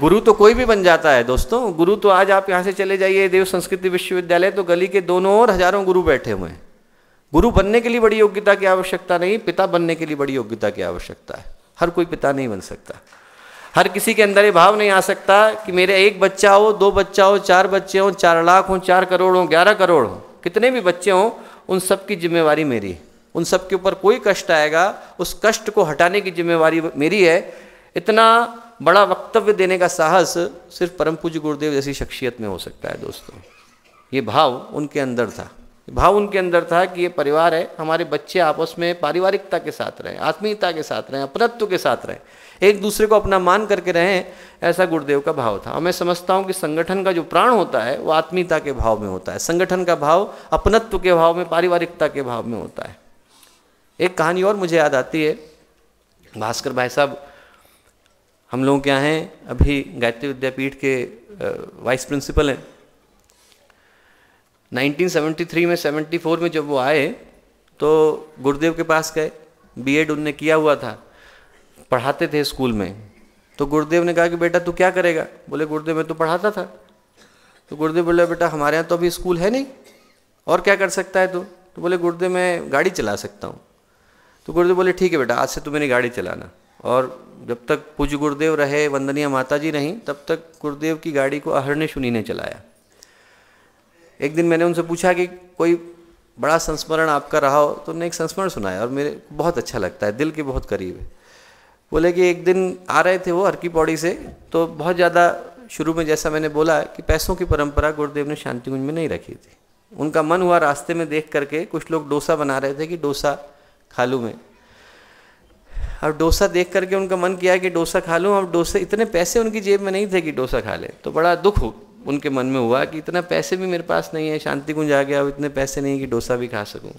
गुरु तो कोई भी बन जाता है दोस्तों गुरु तो आज आप यहाँ से चले जाइए देव संस्कृति विश्वविद्यालय तो गली के दोनों ओर हजारों गुरु बैठे हुए हैं गुरु बनने के लिए बड़ी योग्यता की आवश्यकता नहीं पिता बनने के लिए बड़ी योग्यता की आवश्यकता है हर कोई पिता नहीं बन सकता हर किसी के अंदर ये भाव नहीं आ सकता कि मेरे एक बच्चा हो दो बच्चा हो चार बच्चे हों चार लाख हों चार करोड़ हों ग्यारह करोड़ हों कितने भी बच्चे हों उन सब की जिम्मेवारी मेरी उन सब के ऊपर कोई कष्ट आएगा उस कष्ट को हटाने की जिम्मेवारी मेरी है इतना बड़ा वक्तव्य देने का साहस सिर्फ परम पूज्य गुरुदेव जैसी शख्सियत में हो सकता है दोस्तों ये भाव उनके अंदर था भाव उनके अंदर था कि ये परिवार है हमारे बच्चे आपस में पारिवारिकता के साथ रहें आत्मीयता के साथ रहें अपनत्व के साथ रहें एक दूसरे को अपना मान करके रहें ऐसा गुरुदेव का भाव था मैं समझता हूँ कि संगठन का जो प्राण होता है वो आत्मीयता के भाव में होता है संगठन का भाव अपनत्व के भाव में पारिवारिकता के भाव में होता है एक कहानी और मुझे याद आती है भास्कर भाई साहब हम लोग क्या हैं अभी गायत्री विद्यापीठ के वाइस प्रिंसिपल हैं 1973 में 74 में जब वो आए तो गुरुदेव के पास गए बीएड उनने किया हुआ था पढ़ाते थे स्कूल में तो गुरुदेव ने कहा कि बेटा तू क्या करेगा बोले गुरुदेव मैं तो पढ़ाता था तो गुरुदेव बोले बेटा हमारे यहाँ तो अभी स्कूल है नहीं और क्या कर सकता है तू तो बोले गुरुदेव मैं गाड़ी चला सकता हूँ तो गुरुदेव बोले ठीक है बेटा आज से तू मेरी गाड़ी चलाना और जब तक पूज गुरुदेव रहे वंदनीय माता जी रहीं तब तक गुरुदेव की गाड़ी को अहरने शुनी ने चलाया एक दिन मैंने उनसे पूछा कि कोई बड़ा संस्मरण आपका रहा हो तो उन्होंने एक संस्मरण सुनाया और मेरे बहुत अच्छा लगता है दिल के बहुत करीब है बोले कि एक दिन आ रहे थे वो हरकी पौड़ी से तो बहुत ज़्यादा शुरू में जैसा मैंने बोला कि पैसों की परंपरा गुरुदेव ने शांतिकुंज में नहीं रखी थी उनका मन हुआ रास्ते में देख करके कुछ लोग डोसा बना रहे थे कि डोसा खा लूँ मैं अब डोसा देख करके उनका मन किया कि डोसा खा लूँ अब डोसे इतने पैसे उनकी जेब में नहीं थे कि डोसा खा लें तो बड़ा दुख उनके मन में हुआ कि इतना पैसे भी मेरे पास नहीं है शांति कुंज आ गया अब इतने पैसे नहीं कि डोसा भी खा सकूँ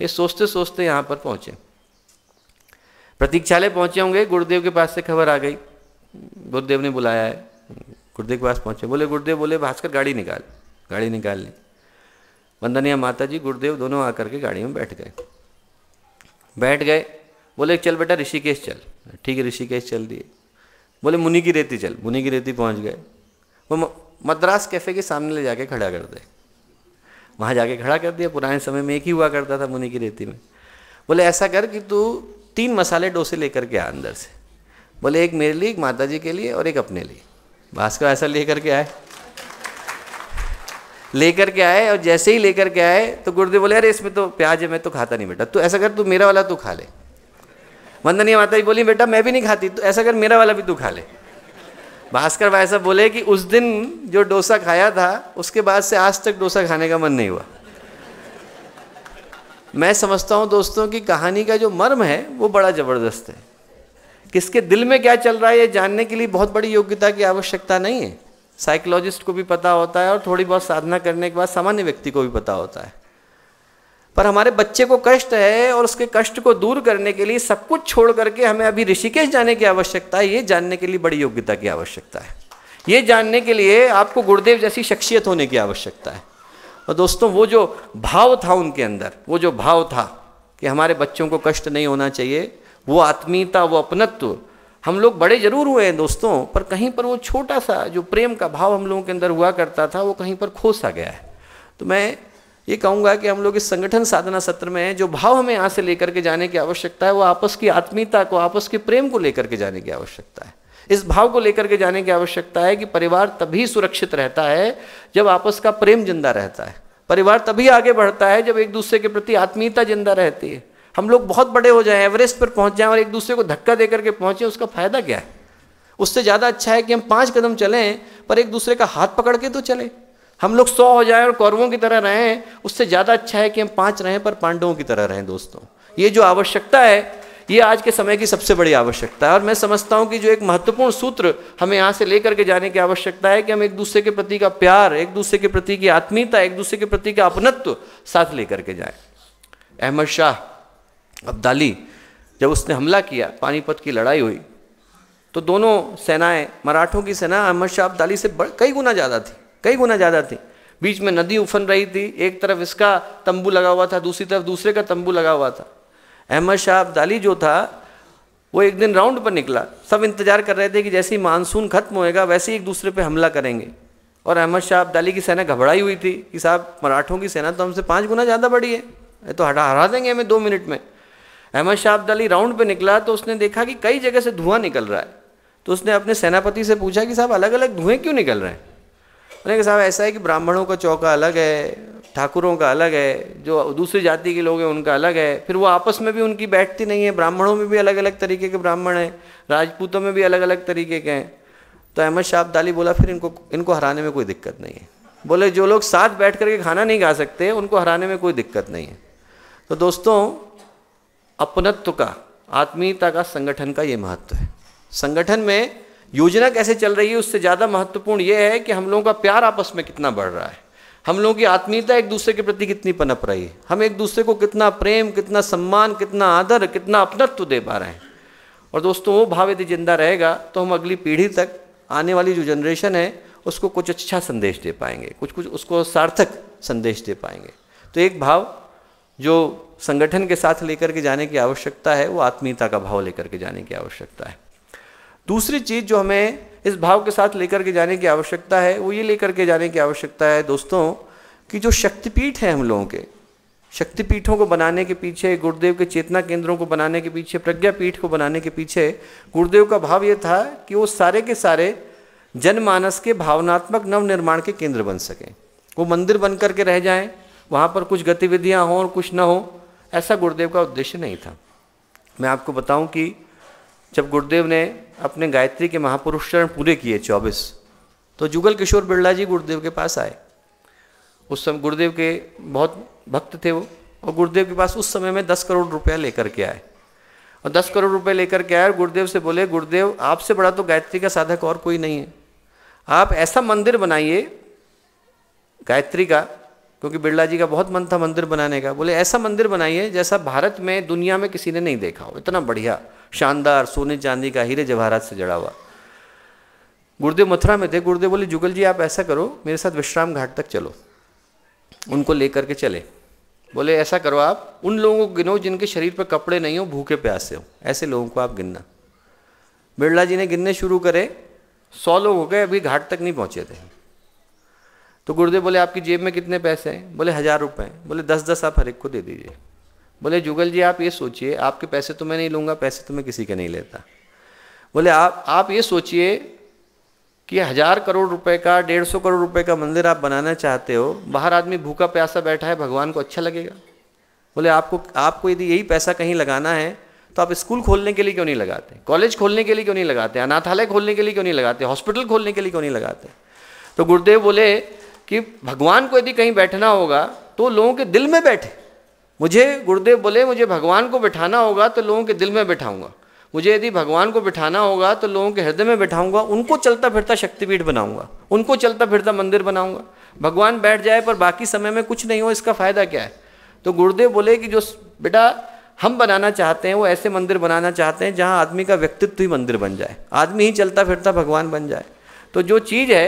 ये सोचते सोचते यहाँ पर पहुँचे प्रतीक्षालय पहुँचे होंगे गुरुदेव के पास से खबर आ गई गुरुदेव ने बुलाया है गुरुदेव के पास पहुँचे बोले गुरुदेव बोले भास्कर गाड़ी निकाल गाड़ी निकाल ली वंदनिया माता जी गुरुदेव दोनों आकर के गाड़ी में बैठ गए बैठ गए बोले चल बेटा ऋषिकेश चल ठीक है ऋषिकेश चल दिए बोले मुनि की रेती चल मुनि की रेती पहुंच गए वो मद्रास कैफ़े के सामने ले जाके खड़ा कर दे वहाँ जाके खड़ा कर दिया पुराने समय में एक ही हुआ करता था मुनि की रेती में बोले ऐसा कर कि तू तीन मसाले डोसे लेकर के आ अंदर से बोले एक मेरे लिए एक माता जी के लिए और एक अपने लिए भास्कर ऐसा लेकर के आए लेकर के आए और जैसे ही लेकर के आए तो गुरुदेव बोले अरे इसमें तो प्याज है मैं तो खाता नहीं बेटा तू ऐसा कर तू मेरा वाला तू खा ले वंदनीय माता जी बोली बेटा मैं भी नहीं खाती तो ऐसा कर मेरा वाला भी तू खा ले भास्कर भाई साहब बोले कि उस दिन जो डोसा खाया था उसके बाद से आज तक डोसा खाने का मन नहीं हुआ मैं समझता हूँ दोस्तों कि कहानी का जो मर्म है वो बड़ा ज़बरदस्त है किसके दिल में क्या चल रहा है ये जानने के लिए बहुत बड़ी योग्यता की आवश्यकता नहीं है साइकोलॉजिस्ट को भी पता होता है और थोड़ी बहुत साधना करने के बाद सामान्य व्यक्ति को भी पता होता है पर हमारे बच्चे को कष्ट है और उसके कष्ट को दूर करने के लिए सब कुछ छोड़ करके हमें अभी ऋषिकेश जाने की आवश्यकता है ये जानने के लिए बड़ी योग्यता की आवश्यकता है ये जानने के लिए आपको गुरुदेव जैसी शख्सियत होने की आवश्यकता है और दोस्तों वो जो भाव था उनके अंदर वो जो भाव था कि हमारे बच्चों को कष्ट नहीं होना चाहिए वो आत्मीयता वो अपनत्व हम लोग बड़े जरूर हुए हैं दोस्तों पर कहीं पर वो छोटा सा जो प्रेम का भाव हम लोगों के अंदर हुआ करता था वो कहीं पर खोसा गया है तो मैं ये कहूँगा कि हम लोग इस संगठन साधना सत्र में जो भाव हमें यहाँ से लेकर के जाने की आवश्यकता है वो आपस की आत्मीयता को आपस के प्रेम को लेकर के जाने की आवश्यकता है इस भाव को लेकर के जाने की आवश्यकता है कि परिवार तभी सुरक्षित रहता है जब आपस का प्रेम जिंदा रहता है परिवार तभी आगे बढ़ता है जब एक दूसरे के प्रति आत्मीयता जिंदा रहती है हम लोग बहुत बड़े हो जाएं एवरेस्ट पर पहुंच जाएं और एक दूसरे को धक्का देकर के पहुंचे उसका फायदा क्या है उससे ज़्यादा अच्छा है कि हम पांच कदम चलें पर एक दूसरे का हाथ पकड़ के तो चलें हम लोग सौ हो जाए और कौरवों की तरह रहें उससे ज़्यादा अच्छा है कि हम पाँच रहें पर पांडवों की तरह रहें दोस्तों ये जो आवश्यकता है ये आज के समय की सबसे बड़ी आवश्यकता है और मैं समझता हूँ कि जो एक महत्वपूर्ण सूत्र हमें यहाँ से लेकर के जाने की आवश्यकता है कि हम एक दूसरे के प्रति का प्यार एक दूसरे के प्रति की आत्मीयता एक दूसरे के प्रति का अपनत्व साथ लेकर के जाए अहमद शाह अब्दाली जब उसने हमला किया पानीपत की लड़ाई हुई तो दोनों सेनाएं मराठों की सेना अहमद शाह अब्दाली से कई गुना ज़्यादा थी कई गुना ज़्यादा थी बीच में नदी उफन रही थी एक तरफ इसका तंबू लगा हुआ था दूसरी तरफ दूसरे का तंबू लगा हुआ था अहमद शाह अब्दाली जो था वो एक दिन राउंड पर निकला सब इंतजार कर रहे थे कि जैसे ही मानसून खत्म होएगा वैसे ही एक दूसरे पर हमला करेंगे और अहमद शाह अब्दाली की सेना घबराई हुई थी कि साहब मराठों की सेना तो हमसे पाँच गुना ज़्यादा बड़ी है ये तो हटा हरा देंगे हमें दो मिनट में अहमद शाह अब्दाली राउंड पर निकला तो उसने देखा कि कई जगह से धुआं निकल रहा है तो उसने अपने सेनापति से पूछा कि साहब अलग अलग धुएं क्यों निकल रहे हैं उन्होंने कहा साहब ऐसा है कि ब्राह्मणों का चौका अलग है ठाकुरों का अलग है जो दूसरी जाति के लोग हैं उनका अलग है फिर वो आपस में भी उनकी बैठती नहीं है ब्राह्मणों में भी अलग अलग तरीके के ब्राह्मण हैं राजपूतों में भी अलग अलग तरीके के हैं तो अहमद शाह अब्दाली बोला फिर इनको इनको हराने में कोई दिक्कत नहीं है बोले जो लोग साथ बैठ करके खाना नहीं खा सकते उनको हराने में कोई दिक्कत नहीं है तो दोस्तों अपनत्व का आत्मीयता का संगठन का ये महत्व है संगठन में योजना कैसे चल रही है उससे ज़्यादा महत्वपूर्ण ये है कि हम लोगों का प्यार आपस में कितना बढ़ रहा है हम लोगों की आत्मीयता एक दूसरे के प्रति कितनी पनप रही है हम एक दूसरे को कितना प्रेम कितना सम्मान कितना आदर कितना अपनत्व दे पा रहे हैं और दोस्तों वो भाव यदि जिंदा रहेगा तो हम अगली पीढ़ी तक आने वाली जो जनरेशन है उसको कुछ अच्छा संदेश दे पाएंगे कुछ कुछ उसको सार्थक संदेश दे पाएंगे तो एक भाव जो संगठन के साथ लेकर के जाने की आवश्यकता है वो आत्मीयता का भाव लेकर के जाने की आवश्यकता है दूसरी चीज़ जो हमें इस भाव के साथ लेकर के जाने की आवश्यकता है वो ये लेकर के जाने की आवश्यकता है दोस्तों कि जो शक्तिपीठ है हम लोगों के शक्तिपीठों को बनाने के पीछे गुरुदेव के चेतना केंद्रों को बनाने के पीछे प्रज्ञापीठ को बनाने के पीछे गुरुदेव का भाव ये था कि वो सारे के सारे जनमानस के भावनात्मक नवनिर्माण के केंद्र बन सकें वो मंदिर बन करके रह जाएं वहाँ पर कुछ गतिविधियाँ हों और कुछ ना हो ऐसा गुरुदेव का उद्देश्य नहीं था मैं आपको बताऊं कि जब गुरुदेव ने अपने गायत्री के महापुरुष चरण पूरे किए चौबीस तो जुगल किशोर बिरला जी गुरुदेव के पास आए उस समय गुरुदेव के बहुत भक्त थे वो और गुरुदेव के पास उस समय में दस करोड़ रुपया लेकर के आए और दस करोड़ रुपए लेकर के आए और गुरुदेव से बोले गुरुदेव आपसे बड़ा तो गायत्री का साधक और कोई नहीं है आप ऐसा मंदिर बनाइए गायत्री का क्योंकि बिरला जी का बहुत मन था मंदिर बनाने का बोले ऐसा मंदिर बनाइए जैसा भारत में दुनिया में किसी ने नहीं देखा हो इतना बढ़िया शानदार सोने चांदी का हीरे जवाहरात से जड़ा हुआ गुरुदेव मथुरा में थे गुरुदेव बोले जुगल जी आप ऐसा करो मेरे साथ विश्राम घाट तक चलो उनको लेकर के चले बोले ऐसा करो आप उन लोगों को गिनो जिनके शरीर पर कपड़े नहीं हो भूखे प्यासे हो ऐसे लोगों को आप गिनना बिरला जी ने गिनने शुरू करे सौ लोग हो गए अभी घाट तक नहीं पहुँचे थे तो गुरुदेव बोले आपकी जेब में कितने पैसे हैं बोले हजार रुपए हैं बोले दस दस आप हर एक को दे दीजिए बोले जुगल जी आप ये सोचिए आपके पैसे तो मैं नहीं लूँगा पैसे तो मैं किसी के नहीं लेता बोले आप आप ये सोचिए कि हजार करोड़ रुपए का डेढ़ सौ करोड़ रुपए का मंदिर आप बनाना चाहते हो बाहर आदमी भूखा प्यासा बैठा है भगवान को अच्छा लगेगा बोले आपको आपको यदि यही पैसा कहीं लगाना है तो आप स्कूल खोलने के लिए क्यों नहीं लगाते कॉलेज खोलने के लिए क्यों नहीं लगाते अनाथालय खोलने के लिए क्यों नहीं लगाते हॉस्पिटल खोलने के लिए क्यों नहीं लगाते तो गुरुदेव बोले कि भगवान को यदि कहीं बैठना होगा तो लोगों के दिल में बैठे मुझे गुरुदेव बोले मुझे भगवान को बिठाना होगा तो लोगों के दिल में बैठाऊंगा मुझे यदि भगवान को बिठाना होगा तो लोगों के हृदय में बैठाऊंगा उनको चलता फिरता शक्तिपीठ बनाऊंगा उनको चलता फिरता मंदिर बनाऊंगा भगवान बैठ जाए पर बाकी समय में कुछ नहीं हो इसका फ़ायदा क्या है तो गुरुदेव बोले कि जो बेटा हम बनाना चाहते हैं वो ऐसे मंदिर बनाना चाहते हैं जहाँ आदमी का व्यक्तित्व ही मंदिर बन जाए आदमी ही चलता फिरता भगवान बन जाए तो जो चीज़ है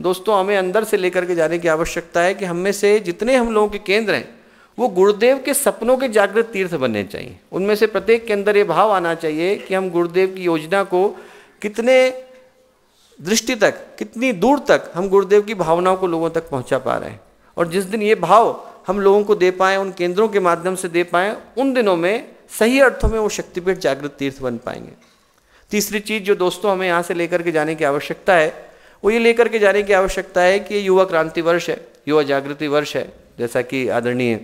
दोस्तों हमें अंदर से लेकर के जाने की आवश्यकता है कि हम में से जितने हम लोगों के केंद्र हैं वो गुरुदेव के सपनों के जागृत तीर्थ बनने चाहिए उनमें से प्रत्येक के अंदर ये भाव आना चाहिए कि हम गुरुदेव की योजना को कितने दृष्टि तक कितनी दूर तक हम गुरुदेव की भावनाओं को लोगों तक पहुंचा पा रहे हैं और जिस दिन ये भाव हम लोगों को दे पाएँ उन केंद्रों के माध्यम से दे पाएँ उन दिनों में सही अर्थों में वो शक्तिपीठ जागृत तीर्थ बन पाएंगे तीसरी चीज़ जो दोस्तों हमें यहाँ से लेकर के जाने की आवश्यकता है वो ये लेकर के जाने की आवश्यकता है कि युवा क्रांति वर्ष है युवा जागृति वर्ष है जैसा कि आदरणीय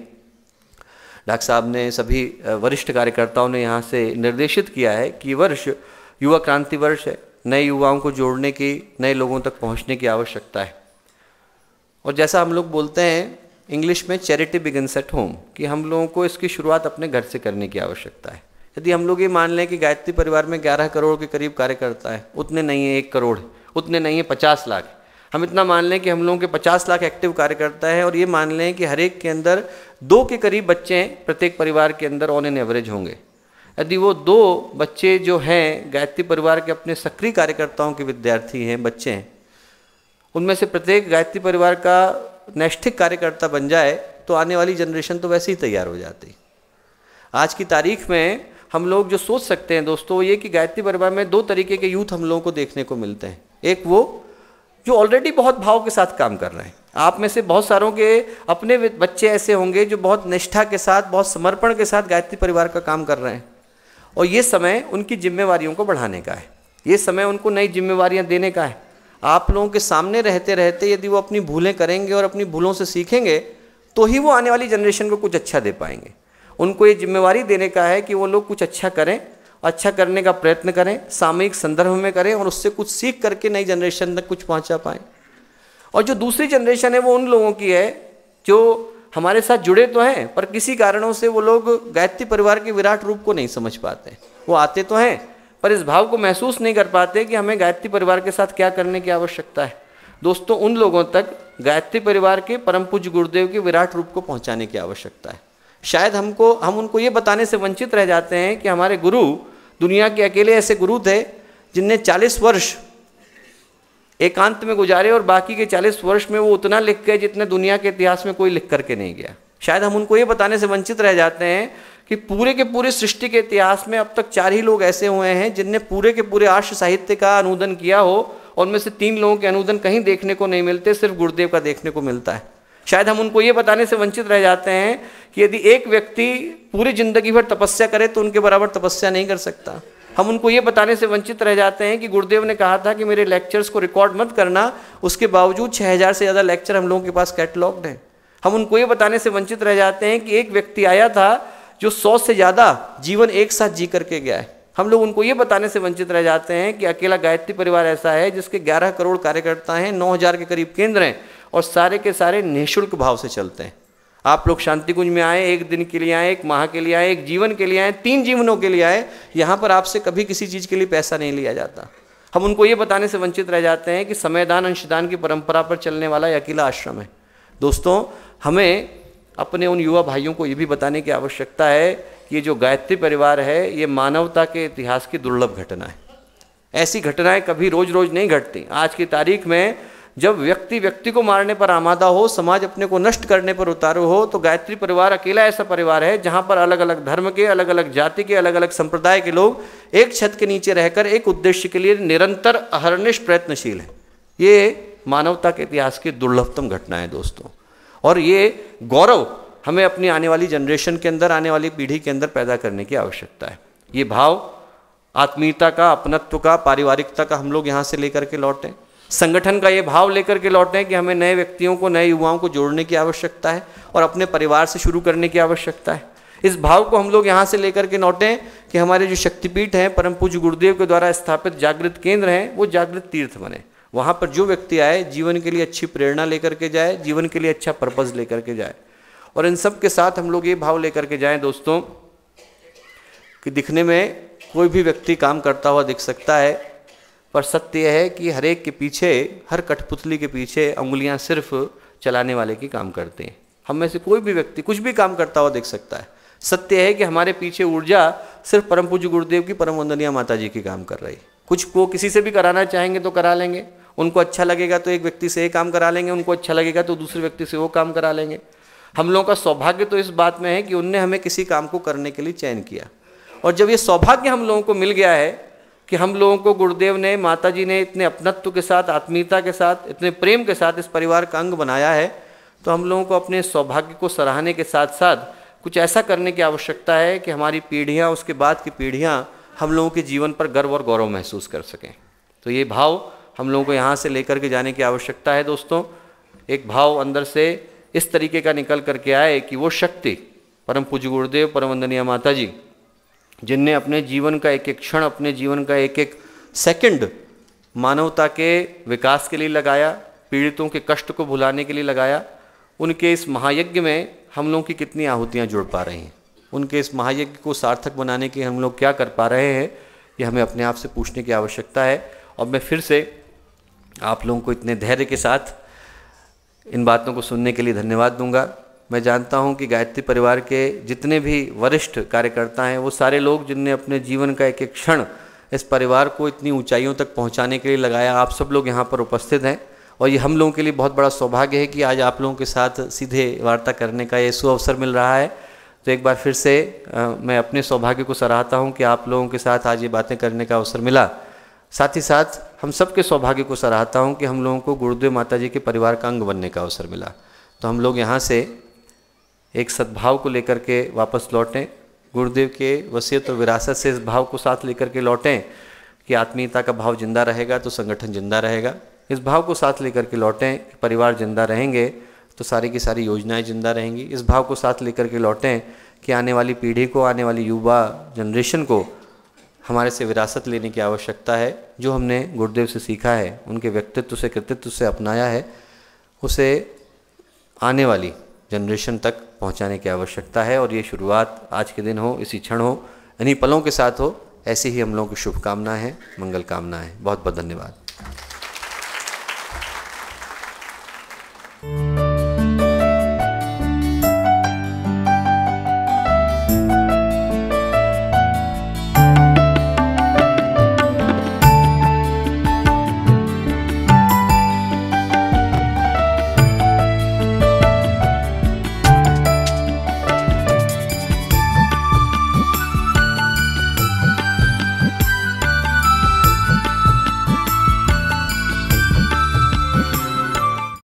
डाक साहब ने सभी वरिष्ठ कार्यकर्ताओं ने यहाँ से निर्देशित किया है कि वर्ष युवा क्रांति वर्ष है नए युवाओं को जोड़ने की नए लोगों तक पहुँचने की आवश्यकता है और जैसा हम लोग बोलते हैं इंग्लिश में चैरिटी बिगन एट होम कि हम लोगों को इसकी शुरुआत अपने घर से करने की आवश्यकता है यदि हम लोग ये मान लें कि गायत्री परिवार में 11 करोड़ के करीब कार्यकर्ता है उतने नहीं है एक करोड़ उतने नहीं है पचास लाख हम इतना मान लें कि हम लोगों के पचास लाख एक्टिव कार्यकर्ता है और ये मान लें कि हर एक के अंदर दो के करीब बच्चे हैं प्रत्येक परिवार के अंदर ऑन एन एवरेज होंगे यदि वो दो बच्चे जो हैं गायत्री परिवार के अपने सक्रिय कार्यकर्ताओं के विद्यार्थी हैं बच्चे हैं उनमें से प्रत्येक गायत्री परिवार का नैष्ठिक कार्यकर्ता बन जाए तो आने वाली जनरेशन तो वैसे ही तैयार हो जाती आज की तारीख में हम लोग जो सोच सकते हैं दोस्तों ये कि गायत्री परिवार में दो तरीके के यूथ हम लोगों को देखने को मिलते हैं एक वो जो ऑलरेडी बहुत भाव के साथ काम कर रहे हैं आप में से बहुत सारों के अपने बच्चे ऐसे होंगे जो बहुत निष्ठा के साथ बहुत समर्पण के साथ गायत्री परिवार का काम कर रहे हैं और ये समय उनकी जिम्मेवारियों को बढ़ाने का है ये समय उनको नई जिम्मेवारियाँ देने का है आप लोगों के सामने रहते रहते यदि वो अपनी भूलें करेंगे और अपनी भूलों से सीखेंगे तो ही वो आने वाली जनरेशन को कुछ अच्छा दे पाएंगे उनको ये जिम्मेवारी देने का है कि वो लोग कुछ अच्छा करें अच्छा करने का प्रयत्न करें सामयिक संदर्भ में करें और उससे कुछ सीख करके नई जनरेशन तक कुछ पहुंचा पाए और जो दूसरी जनरेशन है वो उन लोगों की है जो हमारे साथ जुड़े तो हैं पर किसी कारणों से वो लोग गायत्री परिवार के विराट रूप को नहीं समझ पाते वो आते तो हैं पर इस भाव को महसूस नहीं कर पाते कि हमें गायत्री परिवार के साथ क्या करने की आवश्यकता है दोस्तों उन लोगों तक गायत्री परिवार के परम पूज्य गुरुदेव के विराट रूप को पहुंचाने की आवश्यकता है शायद हमको हम उनको ये बताने से वंचित रह जाते हैं कि हमारे गुरु दुनिया के अकेले ऐसे गुरु थे जिनने 40 वर्ष एकांत में गुजारे और बाकी के 40 वर्ष में वो उतना लिख गए जितने दुनिया के इतिहास में कोई लिख करके नहीं गया शायद हम उनको ये बताने से वंचित रह जाते हैं कि पूरे के पूरे सृष्टि के इतिहास में अब तक चार ही लोग ऐसे हुए हैं जिनने पूरे के पूरे आर्ष साहित्य का अनुदान किया हो और में से तीन लोगों के अनुदन कहीं देखने को नहीं मिलते सिर्फ गुरुदेव का देखने को मिलता है शायद हम उनको ये बताने से वंचित रह जाते हैं कि यदि एक व्यक्ति पूरी ज़िंदगी भर तपस्या करे तो उनके बराबर तपस्या नहीं कर सकता हम उनको ये बताने से वंचित रह जाते हैं कि गुरुदेव ने कहा था कि मेरे लेक्चर्स को रिकॉर्ड मत करना उसके बावजूद हजार से ज़्यादा लेक्चर हम लोगों के पास कैटलॉग्ड हैं हम उनको ये बताने से वंचित रह जाते हैं कि एक व्यक्ति आया था जो सौ से ज़्यादा जीवन एक साथ जी करके गया है हम लोग उनको ये बताने से वंचित रह जाते हैं कि अकेला गायत्री परिवार ऐसा है जिसके 11 करोड़ कार्यकर्ता हैं 9000 के करीब केंद्र हैं और सारे के सारे निःशुल्क भाव से चलते हैं आप लोग शांति कुंज में आए एक दिन के लिए आए एक माह के लिए आए एक जीवन के लिए आए तीन जीवनों के लिए आए यहाँ पर आपसे कभी किसी चीज़ के लिए पैसा नहीं लिया जाता हम उनको ये बताने से वंचित रह जाते हैं कि समयदान अंशदान की परंपरा पर चलने वाला यह अकेला आश्रम है दोस्तों हमें अपने उन युवा भाइयों को ये भी बताने की आवश्यकता है कि ये जो गायत्री परिवार है ये मानवता के इतिहास की दुर्लभ घटना है ऐसी घटनाएं कभी रोज रोज नहीं घटती आज की तारीख में जब व्यक्ति व्यक्ति को मारने पर आमादा हो समाज अपने को नष्ट करने पर उतारू हो तो गायत्री परिवार अकेला ऐसा परिवार है जहाँ पर अलग अलग धर्म के अलग अलग जाति के अलग अलग संप्रदाय के लोग एक छत के नीचे रहकर एक उद्देश्य के लिए निरंतर अहरनिश प्रयत्नशील है ये मानवता के इतिहास की दुर्लभतम घटना है दोस्तों और ये गौरव हमें अपनी आने वाली जनरेशन के अंदर आने वाली पीढ़ी के अंदर पैदा करने की आवश्यकता है ये भाव आत्मीयता का अपनत्व का पारिवारिकता का हम लोग यहाँ से लेकर के लौटें संगठन का ये भाव लेकर के लौटे हैं कि हमें नए व्यक्तियों को नए युवाओं को जोड़ने की आवश्यकता है और अपने परिवार से शुरू करने की आवश्यकता है इस भाव को हम लोग यहाँ से लेकर के लौटे कि हमारे जो शक्तिपीठ हैं परम पूज्य गुरुदेव के द्वारा स्थापित जागृत केंद्र हैं वो जागृत तीर्थ बने वहाँ पर जो व्यक्ति आए जीवन के लिए अच्छी प्रेरणा लेकर के जाए जीवन के लिए अच्छा पर्पज़ लेकर के जाए और इन सब के साथ हम लोग ये भाव लेकर के जाएं दोस्तों कि दिखने में कोई भी व्यक्ति काम करता हुआ दिख सकता है पर सत्य यह है कि हर एक के पीछे हर कठपुतली के पीछे उंगलियां सिर्फ चलाने वाले की काम करते हैं हम में से कोई भी व्यक्ति कुछ भी काम करता हुआ देख सकता है सत्य है कि हमारे पीछे ऊर्जा सिर्फ परम पूज्य गुरुदेव की परम वंदनीय माता जी की काम कर रही है कुछ को किसी से भी कराना चाहेंगे तो करा लेंगे उनको अच्छा लगेगा तो एक व्यक्ति से ये काम करा लेंगे उनको अच्छा लगेगा तो दूसरे व्यक्ति से वो काम करा लेंगे हम लोगों का सौभाग्य तो इस बात में है कि उनने हमें किसी काम को करने के लिए चयन किया और जब ये सौभाग्य हम लोगों को मिल गया है कि हम लोगों को गुरुदेव ने माता जी ने इतने अपनत्व के साथ आत्मीयता के साथ इतने प्रेम के साथ इस परिवार का अंग बनाया है तो हम लोगों को अपने सौभाग्य को सराहने के साथ साथ कुछ ऐसा करने की आवश्यकता है कि हमारी पीढ़ियाँ उसके बाद की पीढ़ियाँ हम लोगों के जीवन पर गर्व और गौरव महसूस कर सकें तो ये भाव हम लोगों को यहाँ से लेकर के जाने की आवश्यकता है दोस्तों एक भाव अंदर से इस तरीके का निकल करके आए कि वो शक्ति परम पूज्य गुरुदेव परम वंदनीय माता जी जिनने अपने जीवन का एक एक क्षण अपने जीवन का एक एक सेकंड मानवता के विकास के लिए लगाया पीड़ितों के कष्ट को भुलाने के लिए लगाया उनके इस महायज्ञ में हम लोगों की कितनी आहुतियाँ जुड़ पा रही हैं उनके इस महायज्ञ को सार्थक बनाने के हम लोग क्या कर पा रहे हैं ये हमें अपने आप से पूछने की आवश्यकता है और मैं फिर से आप लोगों को इतने धैर्य के साथ इन बातों को सुनने के लिए धन्यवाद दूंगा मैं जानता हूं कि गायत्री परिवार के जितने भी वरिष्ठ कार्यकर्ता हैं वो सारे लोग जिनने अपने जीवन का एक एक क्षण इस परिवार को इतनी ऊंचाइयों तक पहुंचाने के लिए लगाया आप सब लोग यहाँ पर उपस्थित हैं और ये हम लोगों के लिए बहुत बड़ा सौभाग्य है कि आज आप लोगों के साथ सीधे वार्ता करने का ये सुअवसर मिल रहा है तो एक बार फिर से आ, मैं अपने सौभाग्य को सराहता हूँ कि आप लोगों के साथ आज ये बातें करने का अवसर मिला साथ ही साथ हम सबके सौभाग्य को सराहता हूँ कि हम लोगों को गुरुदेव माता जी के परिवार का अंग बनने का अवसर मिला तो हम लोग यहाँ से एक सद्भाव को लेकर के वापस लौटें गुरुदेव के वसीयत और विरासत से इस भाव को साथ लेकर के लौटें कि आत्मीयता का भाव जिंदा रहेगा तो संगठन जिंदा रहेगा इस भाव को साथ लेकर के लौटें परिवार जिंदा रहेंगे तो सारी की सारी योजनाएं जिंदा रहेंगी इस भाव को साथ लेकर के लौटें कि आने वाली पीढ़ी को आने वाली युवा जनरेशन को हमारे से विरासत लेने की आवश्यकता है जो हमने गुरुदेव से सीखा है उनके व्यक्तित्व से कृतित्व से अपनाया है उसे आने वाली जनरेशन तक पहुंचाने की आवश्यकता है और ये शुरुआत आज के दिन हो इसी क्षण हो इन्हीं पलों के साथ हो ऐसी ही हम लोगों की शुभकामना है मंगल कामना है बहुत बहुत धन्यवाद